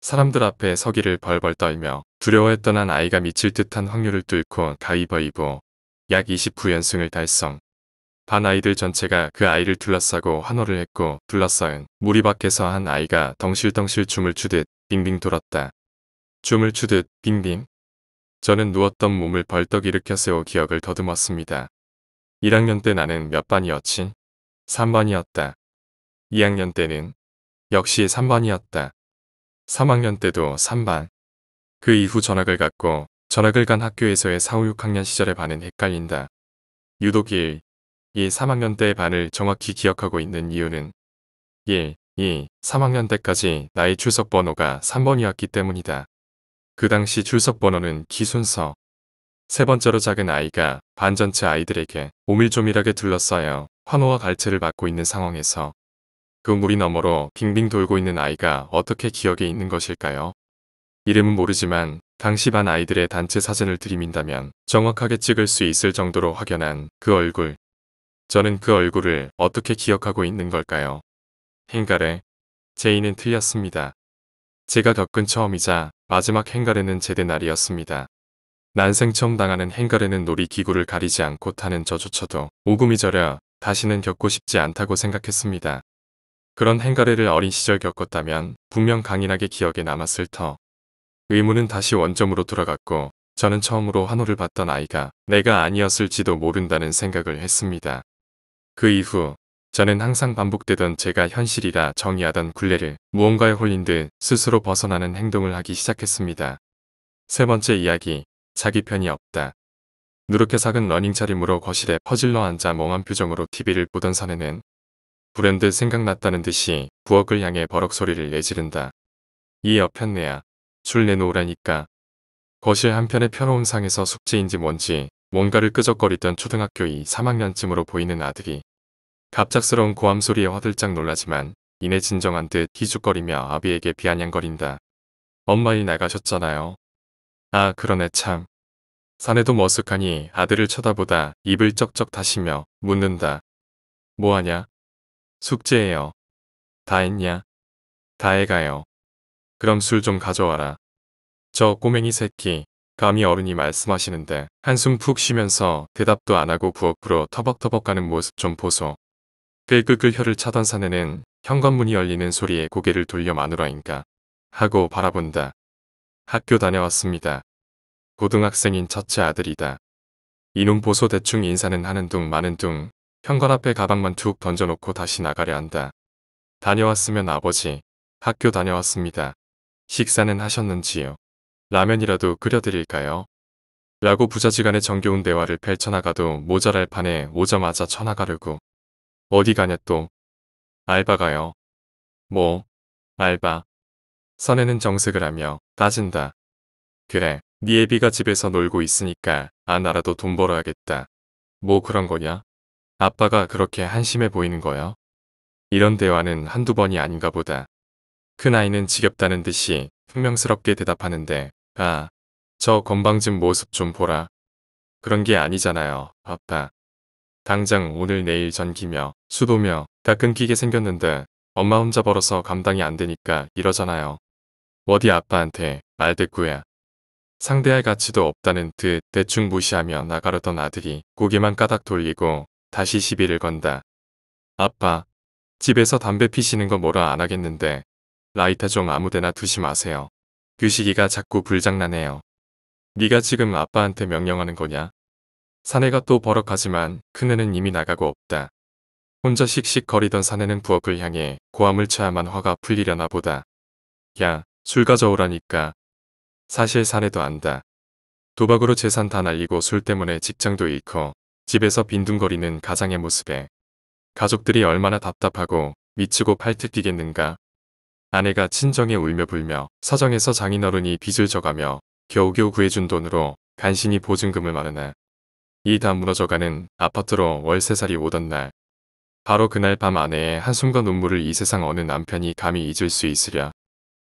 Speaker 1: 사람들 앞에 서기를 벌벌 떨며 두려워했던 한 아이가 미칠 듯한 확률을 뚫고 가위바위보 약2 0후연승을 달성. 반 아이들 전체가 그 아이를 둘러싸고 환호를 했고 둘러싸은 무리 밖에서 한 아이가 덩실덩실 춤을 추듯 빙빙 돌았다. 춤을 추듯 빙빙. 저는 누웠던 몸을 벌떡 일으켜 세워 기억을 더듬었습니다. 1학년 때 나는 몇 반이었지? 3반이었다. 2학년 때는 역시 3반이었다. 3학년 때도 3반. 그 이후 전학을 갔고 전학을 간 학교에서의 4, 5, 6학년 시절의 반은 헷갈린다. 유독 1, 이 3학년 때의 반을 정확히 기억하고 있는 이유는 1, 예, 2, 3학년 때까지 나의 출석 번호가 3번이었기 때문이다. 그 당시 출석 번호는 기순서. 세 번째로 작은 아이가 반 전체 아이들에게 오밀조밀하게 둘러싸여 환호와 갈채를 받고 있는 상황에서 그 물이 너머로 빙빙 돌고 있는 아이가 어떻게 기억에 있는 것일까요? 이름은 모르지만 당시 반 아이들의 단체 사진을 들이민다면 정확하게 찍을 수 있을 정도로 확연한 그 얼굴, 저는 그 얼굴을 어떻게 기억하고 있는 걸까요? 행가에 제이는 틀렸습니다. 제가 겪은 처음이자 마지막 행가에는 제대 날이었습니다. 난생 처음 당하는 행가에는 놀이기구를 가리지 않고 타는 저조차도 오금이 저려 다시는 겪고 싶지 않다고 생각했습니다. 그런 행가래를 어린 시절 겪었다면 분명 강인하게 기억에 남았을 터. 의무는 다시 원점으로 돌아갔고 저는 처음으로 환호를 받던 아이가 내가 아니었을지도 모른다는 생각을 했습니다. 그 이후 저는 항상 반복되던 제가 현실이라 정의하던 굴레를 무언가에 홀린 듯 스스로 벗어나는 행동을 하기 시작했습니다. 세 번째 이야기, 자기 편이 없다. 누렇게 삭은 러닝차림으로 거실에 퍼질러 앉아 멍한 표정으로 TV를 보던 사내는 불현듯 생각났다는 듯이 부엌을 향해 버럭 소리를 내지른다. 이 옆편네야. 줄 내놓으라니까. 거실 한편의 펴놓은 상에서 숙제인지 뭔지 뭔가를 끄적거리던 초등학교 2, 3학년쯤으로 보이는 아들이 갑작스러운 고함 소리에 화들짝 놀라지만 이내 진정한 듯 기죽거리며 아비에게 비아냥거린다. 엄마 일 나가셨잖아요. 아 그러네 참. 사내도 머쓱하니 아들을 쳐다보다 입을 쩍쩍 다시며 묻는다. 뭐하냐? 숙제예요. 다 했냐? 다 해가요. 그럼 술 좀 가져와라. 저 꼬맹이 새끼 감히 어른이 말씀하시는데 한숨 푹 쉬면서 대답도 안 하고 부엌으로 터벅터벅 가는 모습 좀 보소. 끌끌끌 혀를 차던 사내는 현관문이 열리는 소리에 고개를 돌려 마누라인가 하고 바라본다. 학교 다녀왔습니다. 고등학생인 첫째 아들이다. 이놈 보소 대충 인사는 하는 둥 마는 둥 현관 앞에 가방만 툭 던져놓고 다시 나가려 한다. 다녀왔으면 아버지, 학교 다녀왔습니다. 식사는 하셨는지요? 라면이라도 끓여드릴까요? 라고 부자지간의 정겨운 대화를 펼쳐나가도 모자랄 판에 오자마자 쳐나가려고. 어디 가냐 또? 알바가요. 뭐? 알바. 선혜는 정색을 하며 따진다. 그래, 네 애비가 집에서 놀고 있으니까 안 알아도 돈 벌어야겠다. 뭐 그런 거냐? 아빠가 그렇게 한심해 보이는 거야? 이런 대화는 한두 번이 아닌가 보다. 큰아이는 지겹다는 듯이 흉명스럽게 대답하는데 아, 저 건방진 모습 좀 보라. 그런 게 아니잖아요, 아빠. 당장 오늘 내일 전기며 수도며 다 끊기게 생겼는데 엄마 혼자 벌어서 감당이 안 되니까 이러잖아요. 어디 아빠한테 말대꾸야. 상대할 가치도 없다는 듯 대충 무시하며 나가려던 아들이 고개만 까닥 돌리고 다시 시비를 건다. 아빠, 집에서 담배 피시는 거 뭐라 안 하겠는데 라이터 좀 아무데나 두지 마세요. 규식이가 그 자꾸 불장난해요. 네가 지금 아빠한테 명령하는 거냐? 사내가 또 버럭하지만 큰애는 이미 나가고 없다. 혼자 씩씩 거리던 사내는 부엌을 향해 고함을 쳐야만 화가 풀리려나 보다. 야, 술 가져오라니까. 사실 사내도 안다. 도박으로 재산 다 날리고 술 때문에 직장도 잃고 집에서 빈둥거리는 가장의 모습에 가족들이 얼마나 답답하고 미치고 팔뚝 뛰겠는가 아내가 친정에 울며 불며 서정에서 장인어른이 빚을 져가며 겨우겨우 구해준 돈으로 간신히 보증금을 마련해 이다 무너져가는 아파트로 월세살이 오던 날 바로 그날 밤 아내의 한숨과 눈물을 이 세상 어느 남편이 감히 잊을 수 있으랴.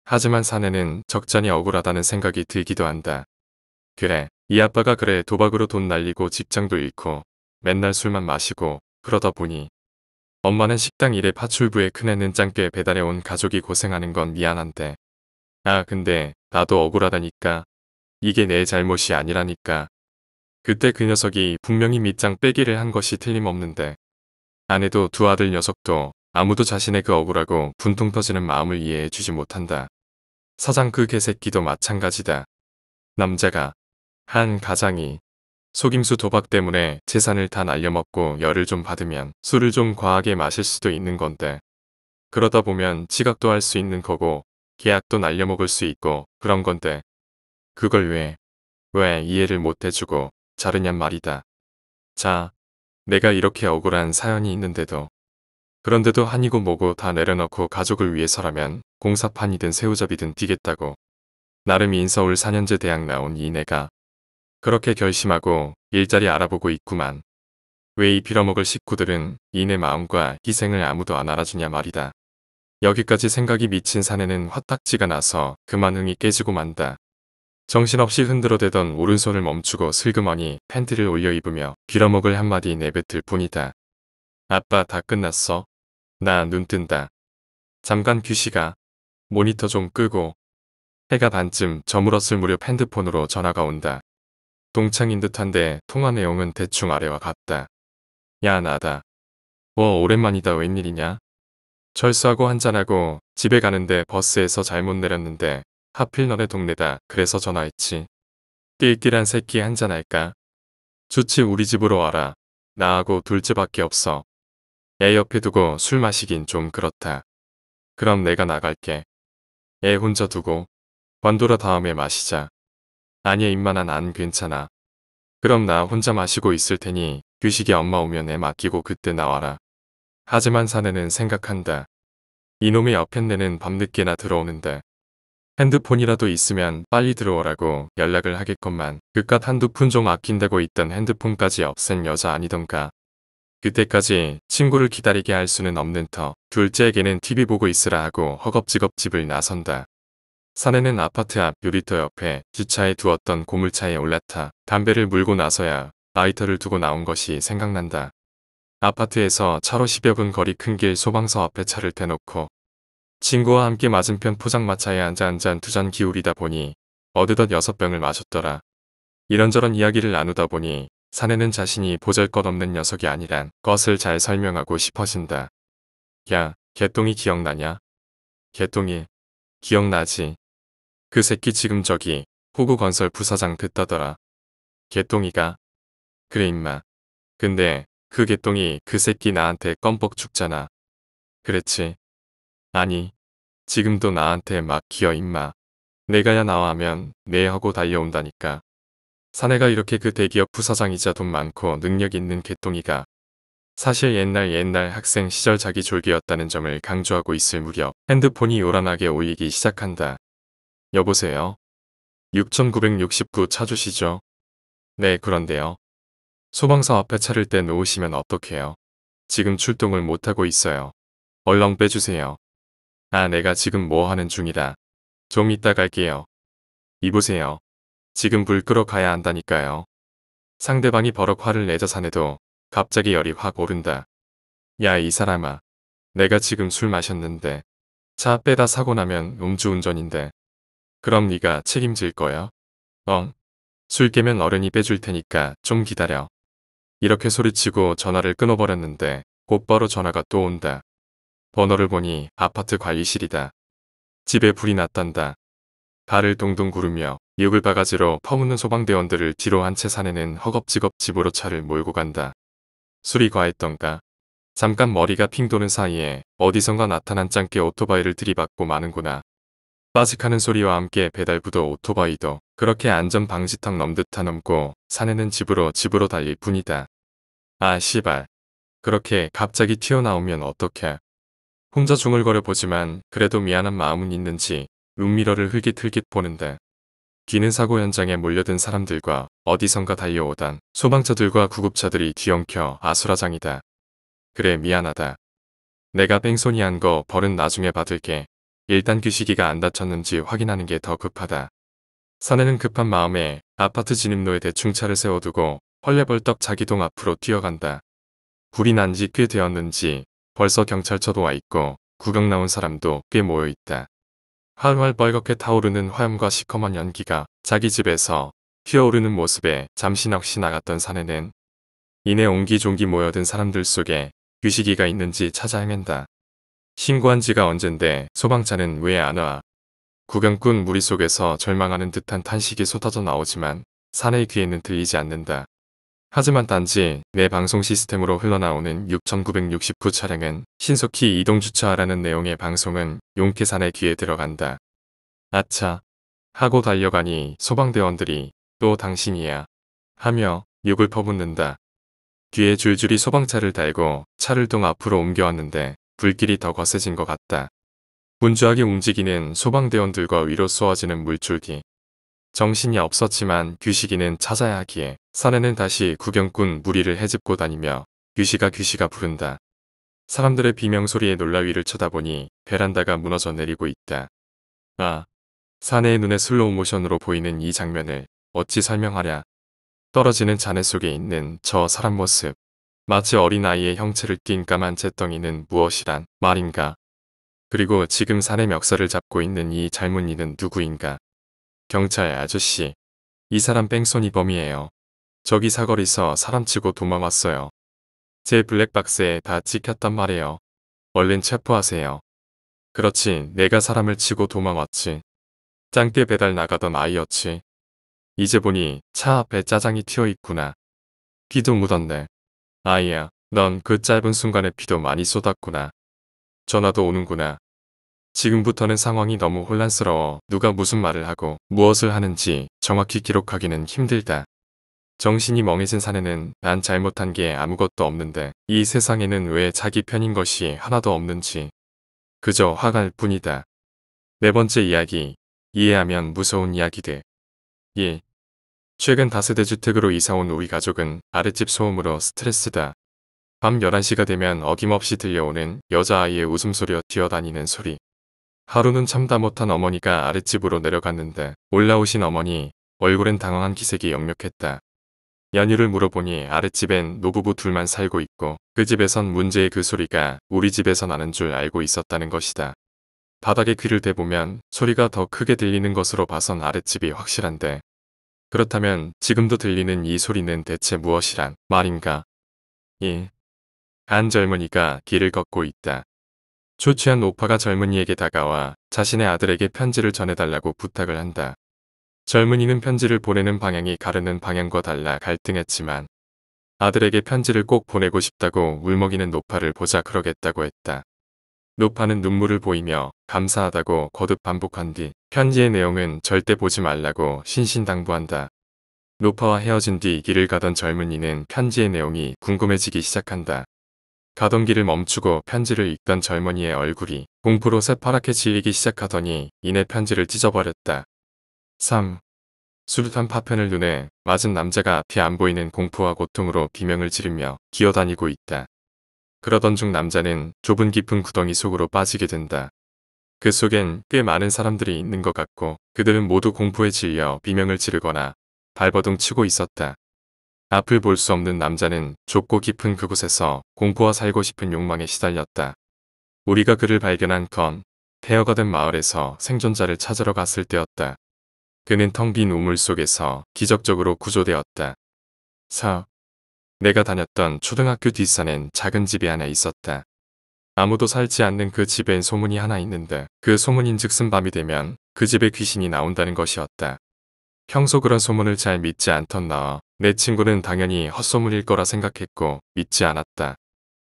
Speaker 1: 하지만 사내는 적잖이 억울하다는 생각이 들기도 한다. 그래, 이 아빠가 그래 도박으로 돈 날리고 직장도 잃고 맨날 술만 마시고 그러다 보니 엄마는 식당 일에 파출부에 큰애는 짱깨 배달해온 가족이 고생하는 건 미안한데. 아 근데 나도 억울하다니까. 이게 내 잘못이 아니라니까. 그때 그 녀석이 분명히 밑장 빼기를 한 것이 틀림없는데. 아내도 두 아들 녀석도 아무도 자신의 그 억울하고 분통 터지는 마음을 이해해주지 못한다. 사장 그 개새끼도 마찬가지다. 남자가 한 가장이 속임수 도박 때문에 재산을 다 날려먹고 열을 좀 받으면 술을 좀 과하게 마실 수도 있는 건데 그러다 보면 지각도 할 수 있는 거고 계약도 날려먹을 수 있고 그런 건데 그걸 왜, 왜 이해를 못 해주고 자르냔 말이다. 자, 내가 이렇게 억울한 사연이 있는데도 그런데도 한이고 뭐고 다 내려놓고 가족을 위해서라면 공사판이든 새우잡이든 뛰겠다고 나름 인서울 4년제 대학 나온 이 내가 그렇게 결심하고 일자리 알아보고 있구만. 왜 이 빌어먹을 식구들은 이내 마음과 희생을 아무도 안 알아주냐 말이다. 여기까지 생각이 미친 사내는 화딱지가 나서 그만 흥이 깨지고 만다. 정신없이 흔들어대던 오른손을 멈추고 슬그머니 팬티를 올려 입으며 빌어먹을 한마디 내뱉을 뿐이다. 아빠 다 끝났어. 나 눈 뜬다. 잠깐 귀시가. 모니터 좀 끄고. 해가 반쯤 저물었을 무렵 핸드폰으로 전화가 온다. 동창인 듯한데 통화 내용은 대충 아래와 같다. 야 나다. 워 뭐, 오랜만이다 웬일이냐? 철수하고 한잔하고 집에 가는데 버스에서 잘못 내렸는데 하필 너네 동네다 그래서 전화했지. 띨띨한 새끼 한잔할까? 좋지 우리 집으로 와라. 나하고 둘째밖에 없어. 애 옆에 두고 술 마시긴 좀 그렇다. 그럼 내가 나갈게. 애 혼자 두고 관돌아 다음에 마시자. 아니야 임마 난안 괜찮아. 그럼 나 혼자 마시고 있을 테니 규식이 엄마 오면 애 맡기고 그때 나와라. 하지만 사내는 생각한다. 이놈의 옆편내는 밤늦게나 들어오는데 핸드폰이라도 있으면 빨리 들어오라고 연락을 하겠건만 그깟 한두 푼 좀 아낀다고 있던 핸드폰까지 없앤 여자 아니던가. 그때까지 친구를 기다리게 할 수는 없는 터 둘째에게는 TV 보고 있으라 하고 허겁지겁 집을 나선다. 사내는 아파트 앞 유리터 옆에 기차에 두었던 고물차에 올라타 담배를 물고 나서야 라이터를 두고 나온 것이 생각난다. 아파트에서 차로 10여 분 거리 큰 길 소방서 앞에 차를 대놓고 친구와 함께 맞은편 포장마차에 앉아 앉잔두 잔 기울이다 보니 어느덧 여섯 병을 마셨더라. 이런저런 이야기를 나누다 보니 사내는 자신이 보잘것없는 녀석이 아니란 것을 잘 설명하고 싶어진다. 야, 개똥이 기억나냐? 개똥이 기억나지? 그 새끼 지금 저기 호구건설 부사장 듣다더라 개똥이가. 그래 임마. 근데 그 개똥이 그 새끼 나한테 껌뻑 죽잖아. 그랬지. 아니 지금도 나한테 막 기어 임마. 내가야 나와 하면 내 하고 달려온다니까. 사내가 이렇게 그 대기업 부사장이자 돈 많고 능력 있는 개똥이가 사실 옛날 옛날 학생 시절 자기 졸기였다는 점을 강조하고 있을 무렵 핸드폰이 요란하게 울리기 시작한다. 여보세요? 6969 찾으시죠? 네, 그런데요. 소방서 앞에 차를 때 놓으시면 어떡해요? 지금 출동을 못하고 있어요. 얼렁 빼주세요. 아, 내가 지금 뭐 하는 중이다. 좀 이따 갈게요. 이보세요. 지금 불 끄러 가야 한다니까요. 상대방이 버럭 화를 내자 사내도 갑자기 열이 확 오른다. 야 이 사람아. 내가 지금 술 마셨는데 차 빼다 사고 나면 음주운전인데 그럼 네가 책임질 거야? 엉. 술 깨면 어른이 빼줄 테니까 좀 기다려. 이렇게 소리치고 전화를 끊어버렸는데 곧바로 전화가 또 온다. 번호를 보니 아파트 관리실이다. 집에 불이 났단다. 발을 동동 구르며 욕을 바가지로 퍼붓는 소방대원들을 뒤로 한 채 사내는 허겁지겁 집으로 차를 몰고 간다. 술이 과했던가 잠깐 머리가 핑 도는 사이에 어디선가 나타난 짱깨 오토바이를 들이받고 마는구나. 빠직하는 소리와 함께 배달부도 오토바이도 그렇게 안전방지턱 넘듯 타 넘고 사내는 집으로 집으로 달릴 뿐이다. 아 씨발. 그렇게 갑자기 튀어나오면 어떡해. 혼자 중얼거려 보지만 그래도 미안한 마음은 있는지 은미러를 흘깃흘깃 보는데 기는 사고 현장에 몰려든 사람들과 어디선가 달려오던 소방차들과 구급차들이 뒤엉켜 아수라장이다. 그래 미안하다. 내가 뺑소니 한거 벌은 나중에 받을게. 일단 그 시기가 안 다쳤는지 확인하는 게 더 급하다. 사내는 급한 마음에 아파트 진입로에 대충 차를 세워두고 헐레벌떡 자기 동 앞으로 뛰어간다. 불이 난 지 꽤 되었는지 벌써 경찰차도와 있고 구경 나온 사람도 꽤 모여있다. 활활 벌겋게 타오르는 화염과 시커먼 연기가 자기 집에서 휘어오르는 모습에 잠시 넋이 나갔던 사내는 이내 옹기종기 모여든 사람들 속에 귀식이가 있는지 찾아 헤맨다. 신고한 지가 언젠데 소방차는 왜 안 와? 구경꾼 무리 속에서 절망하는 듯한 탄식이 쏟아져 나오지만 사내의 귀에는 들리지 않는다. 하지만 단지 내 방송 시스템으로 흘러나오는 6969 차량은 신속히 이동 주차하라는 내용의 방송은 용케산의 귀에 들어간다. 아차 하고 달려가니 소방대원들이 또 당신이야 하며 욕을 퍼붓는다. 귀에 줄줄이 소방차를 달고 차를 동 앞으로 옮겨왔는데 불길이 더 거세진 것 같다. 분주하게 움직이는 소방대원들과 위로 쏘아지는 물줄기. 정신이 없었지만 규식이는 찾아야 하기에 사내는 다시 구경꾼 무리를 해집고 다니며 규시가규시가 부른다. 사람들의 비명소리에 놀라 위를 쳐다보니 베란다가 무너져 내리고 있다. 아, 사내의 눈에 슬로우 모션으로 보이는 이 장면을 어찌 설명하랴. 떨어지는 잔해 속에 있는 저 사람 모습. 마치 어린아이의 형체를 띤 까만 잿덩이는 무엇이란 말인가. 그리고 지금 산의 멱살을 잡고 있는 이 젊은이는 누구인가. 경찰 아저씨. 이 사람 뺑소니 범이에요. 저기 사거리서 사람 치고 도망왔어요. 제 블랙박스에 다 찍혔단 말이에요. 얼른 체포하세요. 그렇지 내가 사람을 치고 도망왔지. 짱깨 배달 나가던 아이였지. 이제 보니 차 앞에 짜장이 튀어있구나. 피도 묻었네. 아이야 넌 그 짧은 순간에 피도 많이 쏟았구나. 전화도 오는구나. 지금부터는 상황이 너무 혼란스러워 누가 무슨 말을 하고 무엇을 하는지 정확히 기록하기는 힘들다. 정신이 멍해진 사내는 난 잘못한 게 아무것도 없는데 이 세상에는 왜 자기 편인 것이 하나도 없는지 그저 화갈 뿐이다. 네 번째 이야기 이해하면 무서운 이야기들 예. 최근 다세대 주택으로 이사온 우리 가족은 아랫집 소음으로 스트레스다. 밤 11시가 되면 어김없이 들려오는 여자아이의 웃음소리와 뛰어다니는 소리 하루는 참다 못한 어머니가 아랫집으로 내려갔는데 올라오신 어머니 얼굴엔 당황한 기색이 역력했다. 연유를 물어보니 아랫집엔 노부부 둘만 살고 있고 그 집에선 문제의 그 소리가 우리 집에서 나는 줄 알고 있었다는 것이다. 바닥에 귀를 대보면 소리가 더 크게 들리는 것으로 봐선 아랫집이 확실한데 그렇다면 지금도 들리는 이 소리는 대체 무엇이란 말인가? 예. 한 젊은이가 길을 걷고 있다. 초췌한 오파가 젊은이에게 다가와 자신의 아들에게 편지를 전해달라고 부탁을 한다. 젊은이는 편지를 보내는 방향이 가르는 방향과 달라 갈등했지만 아들에게 편지를 꼭 보내고 싶다고 울먹이는 노파를 보자 그러겠다고 했다. 노파는 눈물을 보이며 감사하다고 거듭 반복한 뒤 편지의 내용은 절대 보지 말라고 신신당부한다. 노파와 헤어진 뒤 길을 가던 젊은이는 편지의 내용이 궁금해지기 시작한다. 가던 길을 멈추고 편지를 읽던 젊은이의 얼굴이 공포로 새파랗게 질리기 시작하더니 이내 편지를 찢어버렸다. 3. 수류탄 파편을 눈에 맞은 남자가 앞이 안 보이는 공포와 고통으로 비명을 지르며 기어다니고 있다. 그러던 중 남자는 좁은 깊은 구덩이 속으로 빠지게 된다. 그 속엔 꽤 많은 사람들이 있는 것 같고 그들은 모두 공포에 질려 비명을 지르거나 발버둥 치고 있었다. 앞을 볼 수 없는 남자는 좁고 깊은 그곳에서 공포와 살고 싶은 욕망에 시달렸다. 우리가 그를 발견한 건 폐허가 된 마을에서 생존자를 찾으러 갔을 때였다. 그는 텅 빈 우물 속에서 기적적으로 구조되었다. 4. 내가 다녔던 초등학교 뒷산엔 작은 집이 하나 있었다. 아무도 살지 않는 그 집엔 소문이 하나 있는데 그 소문인 즉슨 밤이 되면 그 집에 귀신이 나온다는 것이었다. 평소 그런 소문을 잘 믿지 않던 나와 내 친구는 당연히 헛소문일 거라 생각했고 믿지 않았다.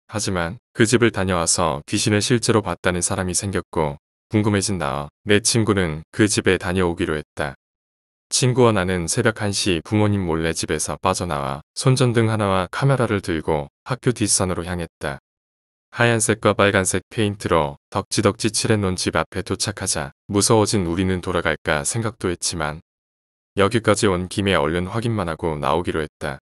Speaker 1: 하지만 그 집을 다녀와서 귀신을 실제로 봤다는 사람이 생겼고 궁금해진 나와 내 친구는 그 집에 다녀오기로 했다. 친구와 나는 새벽 1시 부모님 몰래 집에서 빠져나와 손전등 하나와 카메라를 들고 학교 뒷산으로 향했다. 하얀색과 빨간색 페인트로 덕지덕지 칠해놓은 집 앞에 도착하자 무서워진 우리는 돌아갈까 생각도 했지만 여기까지 온 김에 얼른 확인만 하고 나오기로 했다.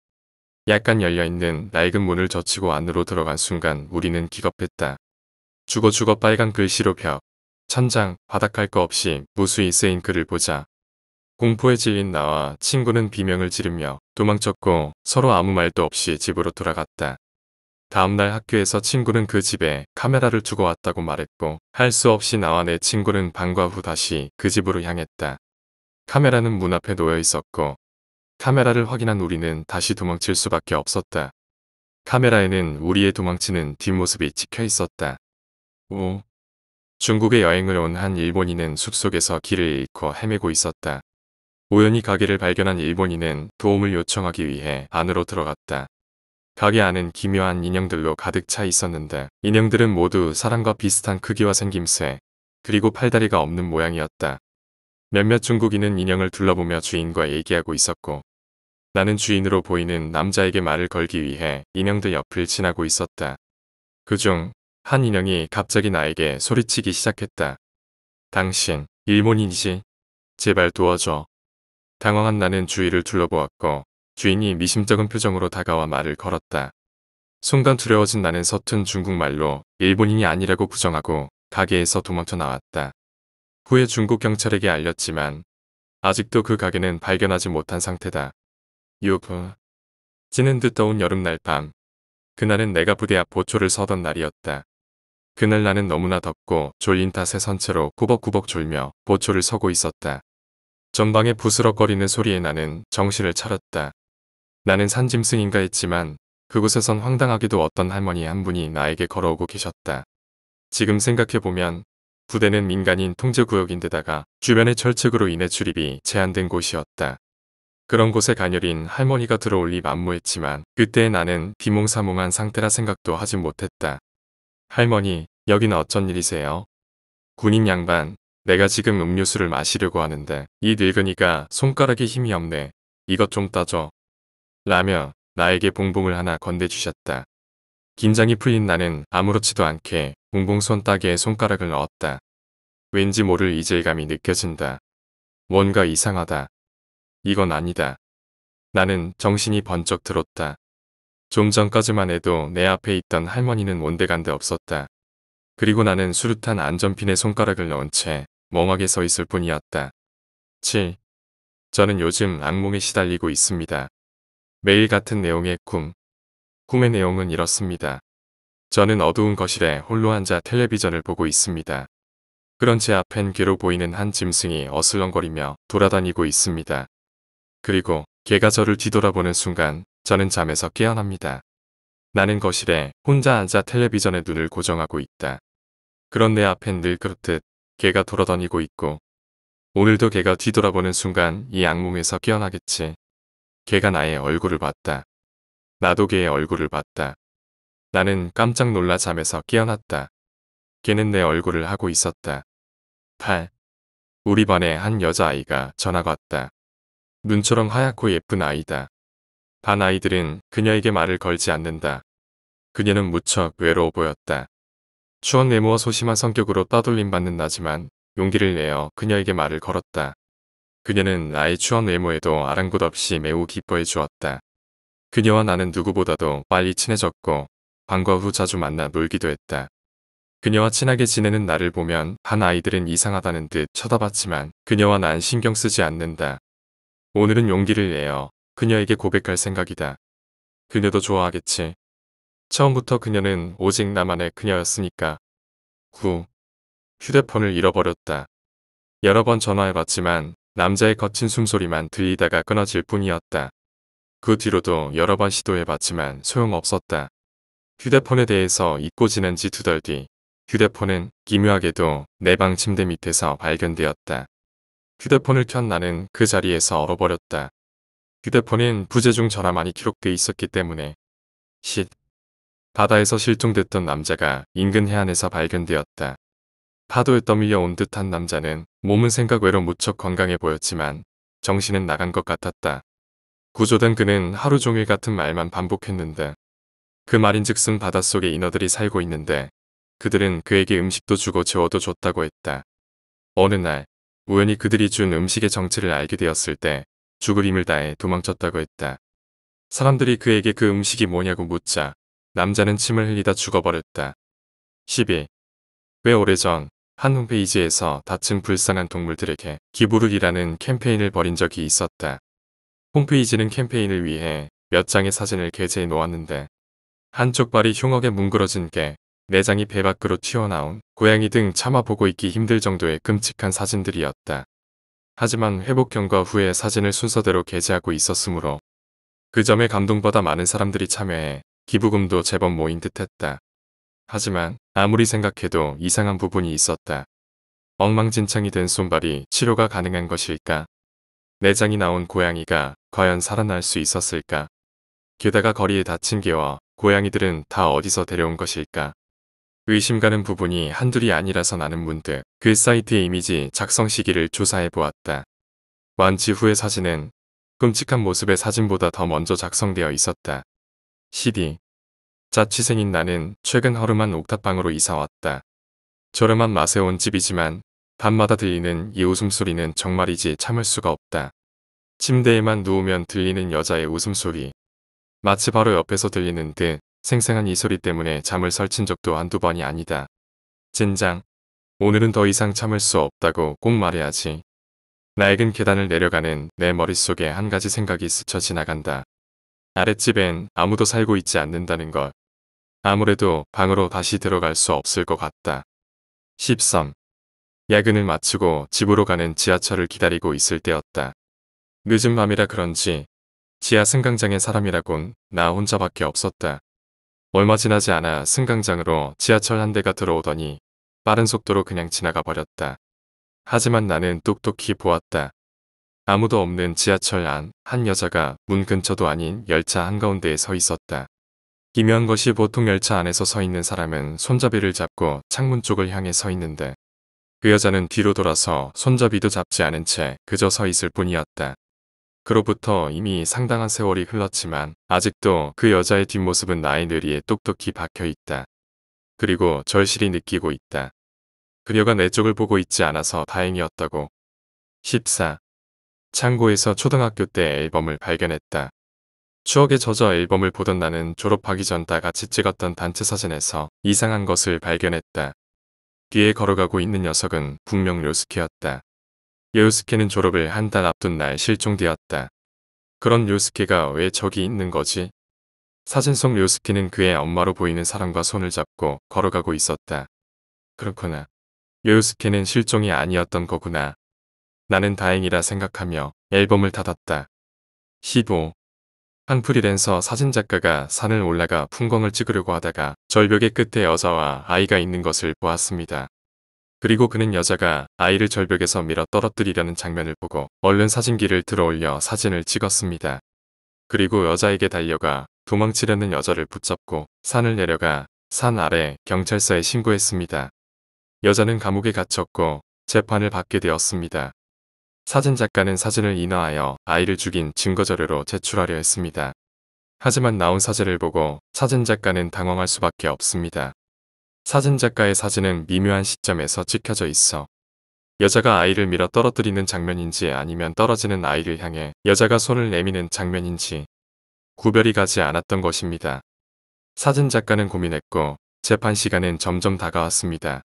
Speaker 1: 약간 열려있는 낡은 문을 젖히고 안으로 들어간 순간 우리는 기겁했다. 죽어 죽어 빨간 글씨로 벽, 천장, 바닥 할거 없이 무수히 쓰인 글을 보자. 공포에 질린 나와 친구는 비명을 지르며 도망쳤고 서로 아무 말도 없이 집으로 돌아갔다. 다음날 학교에서 친구는 그 집에 카메라를 두고 왔다고 말했고 할 수 없이 나와 내 친구는 방과 후 다시 그 집으로 향했다. 카메라는 문 앞에 놓여 있었고 카메라를 확인한 우리는 다시 도망칠 수밖에 없었다. 카메라에는 우리의 도망치는 뒷모습이 찍혀 있었다. 오. 중국에 여행을 온 한 일본인은 숲속에서 길을 잃고 헤매고 있었다. 우연히 가게를 발견한 일본인은 도움을 요청하기 위해 안으로 들어갔다. 가게 안은 기묘한 인형들로 가득 차 있었는데 인형들은 모두 사람과 비슷한 크기와 생김새 그리고 팔다리가 없는 모양이었다. 몇몇 중국인은 인형을 둘러보며 주인과 얘기하고 있었고 나는 주인으로 보이는 남자에게 말을 걸기 위해 인형들 옆을 지나고 있었다. 그 중 한 인형이 갑자기 나에게 소리치기 시작했다. 당신 일본인이지? 제발 도와줘. 당황한 나는 주위를 둘러보았고 주인이 미심쩍은 표정으로 다가와 말을 걸었다. 순간 두려워진 나는 서툰 중국말로 일본인이 아니라고 부정하고 가게에서 도망쳐 나왔다. 후에 중국 경찰에게 알렸지만 아직도 그 가게는 발견하지 못한 상태다. 유후. 찌는 듯 더운 여름날 밤. 그날은 내가 부대 앞 보초를 서던 날이었다. 그날 나는 너무나 덥고 졸린 탓에 선채로 꾸벅꾸벅 졸며 보초를 서고 있었다. 전방에 부스럭거리는 소리에 나는 정신을 차렸다. 나는 산짐승인가 했지만 그곳에선 황당하기도 어떤 할머니 한 분이 나에게 걸어오고 계셨다. 지금 생각해보면 부대는 민간인 통제구역인데다가 주변의 철책으로 인해 출입이 제한된 곳이었다. 그런 곳에 가녀린 할머니가 들어올 리 만무했지만 그때의 나는 비몽사몽한 상태라 생각도 하지 못했다. 할머니, 여긴 어쩐 일이세요? 군인 양반, 내가 지금 음료수를 마시려고 하는데 이 늙은이가 손가락에 힘이 없네. 이것 좀따져 라며 나에게 봉봉을 하나 건네주셨다. 긴장이 풀린 나는 아무렇지도 않게 봉봉손 따개에 손가락을 넣었다. 왠지 모를 이질감이 느껴진다. 뭔가 이상하다. 이건 아니다. 나는 정신이 번쩍 들었다. 좀 전까지만 해도 내 앞에 있던 할머니는 온데간데 없었다. 그리고 나는 수류탄 안전핀에 손가락을 넣은 채 멍하게 서 있을 뿐이었다. 7. 저는 요즘 악몽에 시달리고 있습니다. 매일 같은 내용의 꿈, 꿈의 내용은 이렇습니다. 저는 어두운 거실에 홀로 앉아 텔레비전을 보고 있습니다. 그런 제 앞엔 괴로 보이는 한 짐승이 어슬렁거리며 돌아다니고 있습니다. 그리고 개가 저를 뒤돌아보는 순간 저는 잠에서 깨어납니다. 나는 거실에 혼자 앉아 텔레비전에 눈을 고정하고 있다. 그런 내 앞엔 늘 그렇듯 개가 돌아다니고 있고 오늘도 개가 뒤돌아보는 순간 이 악몽에서 깨어나겠지. 개가 나의 얼굴을 봤다. 나도 걔의 얼굴을 봤다. 나는 깜짝 놀라 잠에서 깨어났다. 걔는 내 얼굴을 하고 있었다. 8. 우리 반에 한 여자아이가 전화가 왔다. 눈처럼 하얗고 예쁜 아이다. 반 아이들은 그녀에게 말을 걸지 않는다. 그녀는 무척 외로워 보였다. 추억 내모와 소심한 성격으로 떠돌림 받는 나지만 용기를 내어 그녀에게 말을 걸었다. 그녀는 나의 추억 외모에도 아랑곳 없이 매우 기뻐해 주었다. 그녀와 나는 누구보다도 빨리 친해졌고 방과 후 자주 만나 놀기도 했다. 그녀와 친하게 지내는 나를 보면 한 아이들은 이상하다는 듯 쳐다봤지만 그녀와 난 신경 쓰지 않는다. 오늘은 용기를 내어 그녀에게 고백할 생각이다. 그녀도 좋아하겠지. 처음부터 그녀는 오직 나만의 그녀였으니까. 9. 휴대폰을 잃어버렸다. 여러 번 전화해봤지만 남자의 거친 숨소리만 들리다가 끊어질 뿐이었다. 그 뒤로도 여러 번 시도해봤지만 소용없었다. 휴대폰에 대해서 잊고 지낸 지 두 달뒤 휴대폰은 기묘하게도 내 방 침대 밑에서 발견되었다. 휴대폰을 켠 나는 그 자리에서 얼어버렸다. 휴대폰은 부재중 전화만이 기록돼 있었기 때문에 쉿 바다에서 실종됐던 남자가 인근 해안에서 발견되었다. 파도에 떠밀려 온 듯한 남자는 몸은 생각 외로 무척 건강해 보였지만 정신은 나간 것 같았다. 구조된 그는 하루 종일 같은 말만 반복했는데 그 말인즉슨 바닷속에 인어들이 살고 있는데 그들은 그에게 음식도 주고 재워도 줬다고 했다. 어느 날 우연히 그들이 준 음식의 정체를 알게 되었을 때 죽을 힘을 다해 도망쳤다고 했다. 사람들이 그에게 그 음식이 뭐냐고 묻자 남자는 침을 흘리다 죽어버렸다. 12. 꽤 오래전 한 홈페이지에서 다친 불쌍한 동물들에게 기부르이라는 캠페인을 벌인 적이 있었다. 홈페이지는 캠페인을 위해 몇 장의 사진을 게재해 놓았는데 한쪽 발이 흉억게 뭉그러진 게 내장이 배 밖으로 튀어나온 고양이 등 참아 보고 있기 힘들 정도의 끔찍한 사진들이었다. 하지만 회복 경과 후에 사진을 순서대로 게재하고 있었으므로 그 점에 감동보다 많은 사람들이 참여해 기부금도 제법 모인 듯했다. 하지만 아무리 생각해도 이상한 부분이 있었다. 엉망진창이 된 손발이 치료가 가능한 것일까? 내장이 나온 고양이가 과연 살아날 수 있었을까? 게다가 거리에 다친 개와 고양이들은 다 어디서 데려온 것일까? 의심가는 부분이 한둘이 아니라서 나는 문득 그 사이트의 이미지 작성 시기를 조사해 보았다. 완치 후의 사진은 끔찍한 모습의 사진보다 더 먼저 작성되어 있었다. 시디. 자취생인 나는 최근 허름한 옥탑방으로 이사왔다. 저렴한 맛에 온 집이지만 밤마다 들리는 이 웃음소리는 정말이지 참을 수가 없다. 침대에만 누우면 들리는 여자의 웃음소리. 마치 바로 옆에서 들리는 듯 생생한 이 소리 때문에 잠을 설친 적도 한두 번이 아니다. 젠장. 오늘은 더 이상 참을 수 없다고 꼭 말해야지. 낡은 계단을 내려가는 내 머릿속에 한 가지 생각이 스쳐 지나간다. 아랫집엔 아무도 살고 있지 않는다는 것. 아무래도 방으로 다시 들어갈 수 없을 것 같다. 13. 야근을 마치고 집으로 가는 지하철을 기다리고 있을 때였다. 늦은 밤이라 그런지 지하 승강장의 사람이라곤 나 혼자밖에 없었다. 얼마 지나지 않아 승강장으로 지하철 한 대가 들어오더니 빠른 속도로 그냥 지나가 버렸다. 하지만 나는 똑똑히 보았다. 아무도 없는 지하철 안 한 여자가 문 근처도 아닌 열차 한가운데에 서 있었다. 기묘한 것이 보통 열차 안에서 서 있는 사람은 손잡이를 잡고 창문 쪽을 향해 서 있는데 그 여자는 뒤로 돌아서 손잡이도 잡지 않은 채 그저 서 있을 뿐이었다. 그로부터 이미 상당한 세월이 흘렀지만 아직도 그 여자의 뒷모습은 나의 뇌리에 똑똑히 박혀있다. 그리고 절실히 느끼고 있다. 그녀가 내 쪽을 보고 있지 않아서 다행이었다고. 14. 창고에서 초등학교 때 앨범을 발견했다. 추억에 젖어 앨범을 보던 나는 졸업하기 전 다 같이 찍었던 단체 사진에서 이상한 것을 발견했다. 뒤에 걸어가고 있는 녀석은 분명 요스키였다 요스케는 졸업을 한 달 앞둔 날 실종되었다. 그런 요스케가 왜 저기 있는 거지? 사진 속 요스케는 그의 엄마로 보이는 사람과 손을 잡고 걸어가고 있었다. 그렇구나. 요스케는 실종이 아니었던 거구나. 나는 다행이라 생각하며 앨범을 닫았다. 15. 한 프리랜서 사진작가가 산을 올라가 풍광을 찍으려고 하다가 절벽의 끝에 여자와 아이가 있는 것을 보았습니다. 그리고 그는 여자가 아이를 절벽에서 밀어 떨어뜨리려는 장면을 보고 얼른 사진기를 들어올려 사진을 찍었습니다. 그리고 여자에게 달려가 도망치려는 여자를 붙잡고 산을 내려가 산 아래 경찰서에 신고했습니다. 여자는 감옥에 갇혔고 재판을 받게 되었습니다. 사진작가는 사진을 인화하여 아이를 죽인 증거자료로 제출하려 했습니다. 하지만 나온 사진을 보고 사진작가는 당황할 수밖에 없습니다. 사진작가의 사진은 미묘한 시점에서 찍혀져 있어 여자가 아이를 밀어 떨어뜨리는 장면인지 아니면 떨어지는 아이를 향해 여자가 손을 내미는 장면인지 구별이 가지 않았던 것입니다. 사진작가는 고민했고 재판 시간은 점점 다가왔습니다.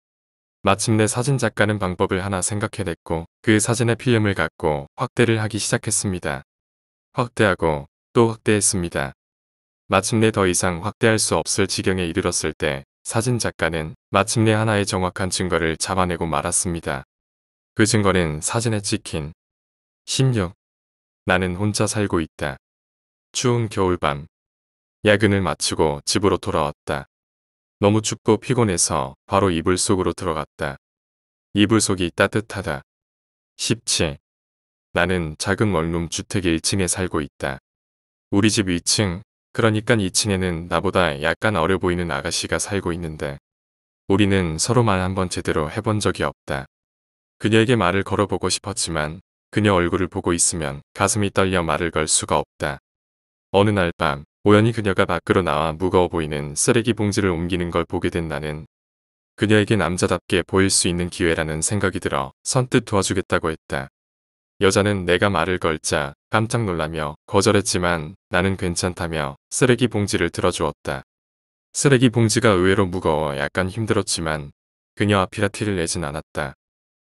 Speaker 1: 마침내 사진작가는 방법을 하나 생각해냈고 그 사진의 필름을 갖고 확대를 하기 시작했습니다. 확대하고 또 확대했습니다. 마침내 더 이상 확대할 수 없을 지경에 이르렀을 때 사진작가는 마침내 하나의 정확한 증거를 잡아내고 말았습니다. 그 증거는 사진에 찍힌 16. 나는 혼자 살고 있다. 추운 겨울밤. 야근을 마치고 집으로 돌아왔다. 너무 춥고 피곤해서 바로 이불 속으로 들어갔다. 이불 속이 따뜻하다. 17. 나는 작은 원룸 주택 1층에 살고 있다. 우리 집 2층, 그러니까 2층에는 나보다 약간 어려 보이는 아가씨가 살고 있는데 우리는 서로 말한번 제대로 해본 적이 없다. 그녀에게 말을 걸어보고 싶었지만 그녀 얼굴을 보고 있으면 가슴이 떨려 말을 걸 수가 없다. 어느 날 밤 우연히 그녀가 밖으로 나와 무거워 보이는 쓰레기 봉지를 옮기는 걸 보게 된 나는 그녀에게 남자답게 보일 수 있는 기회라는 생각이 들어 선뜻 도와주겠다고 했다. 여자는 내가 말을 걸자 깜짝 놀라며 거절했지만 나는 괜찮다며 쓰레기 봉지를 들어주었다. 쓰레기 봉지가 의외로 무거워 약간 힘들었지만 그녀앞이라티를 내진 않았다.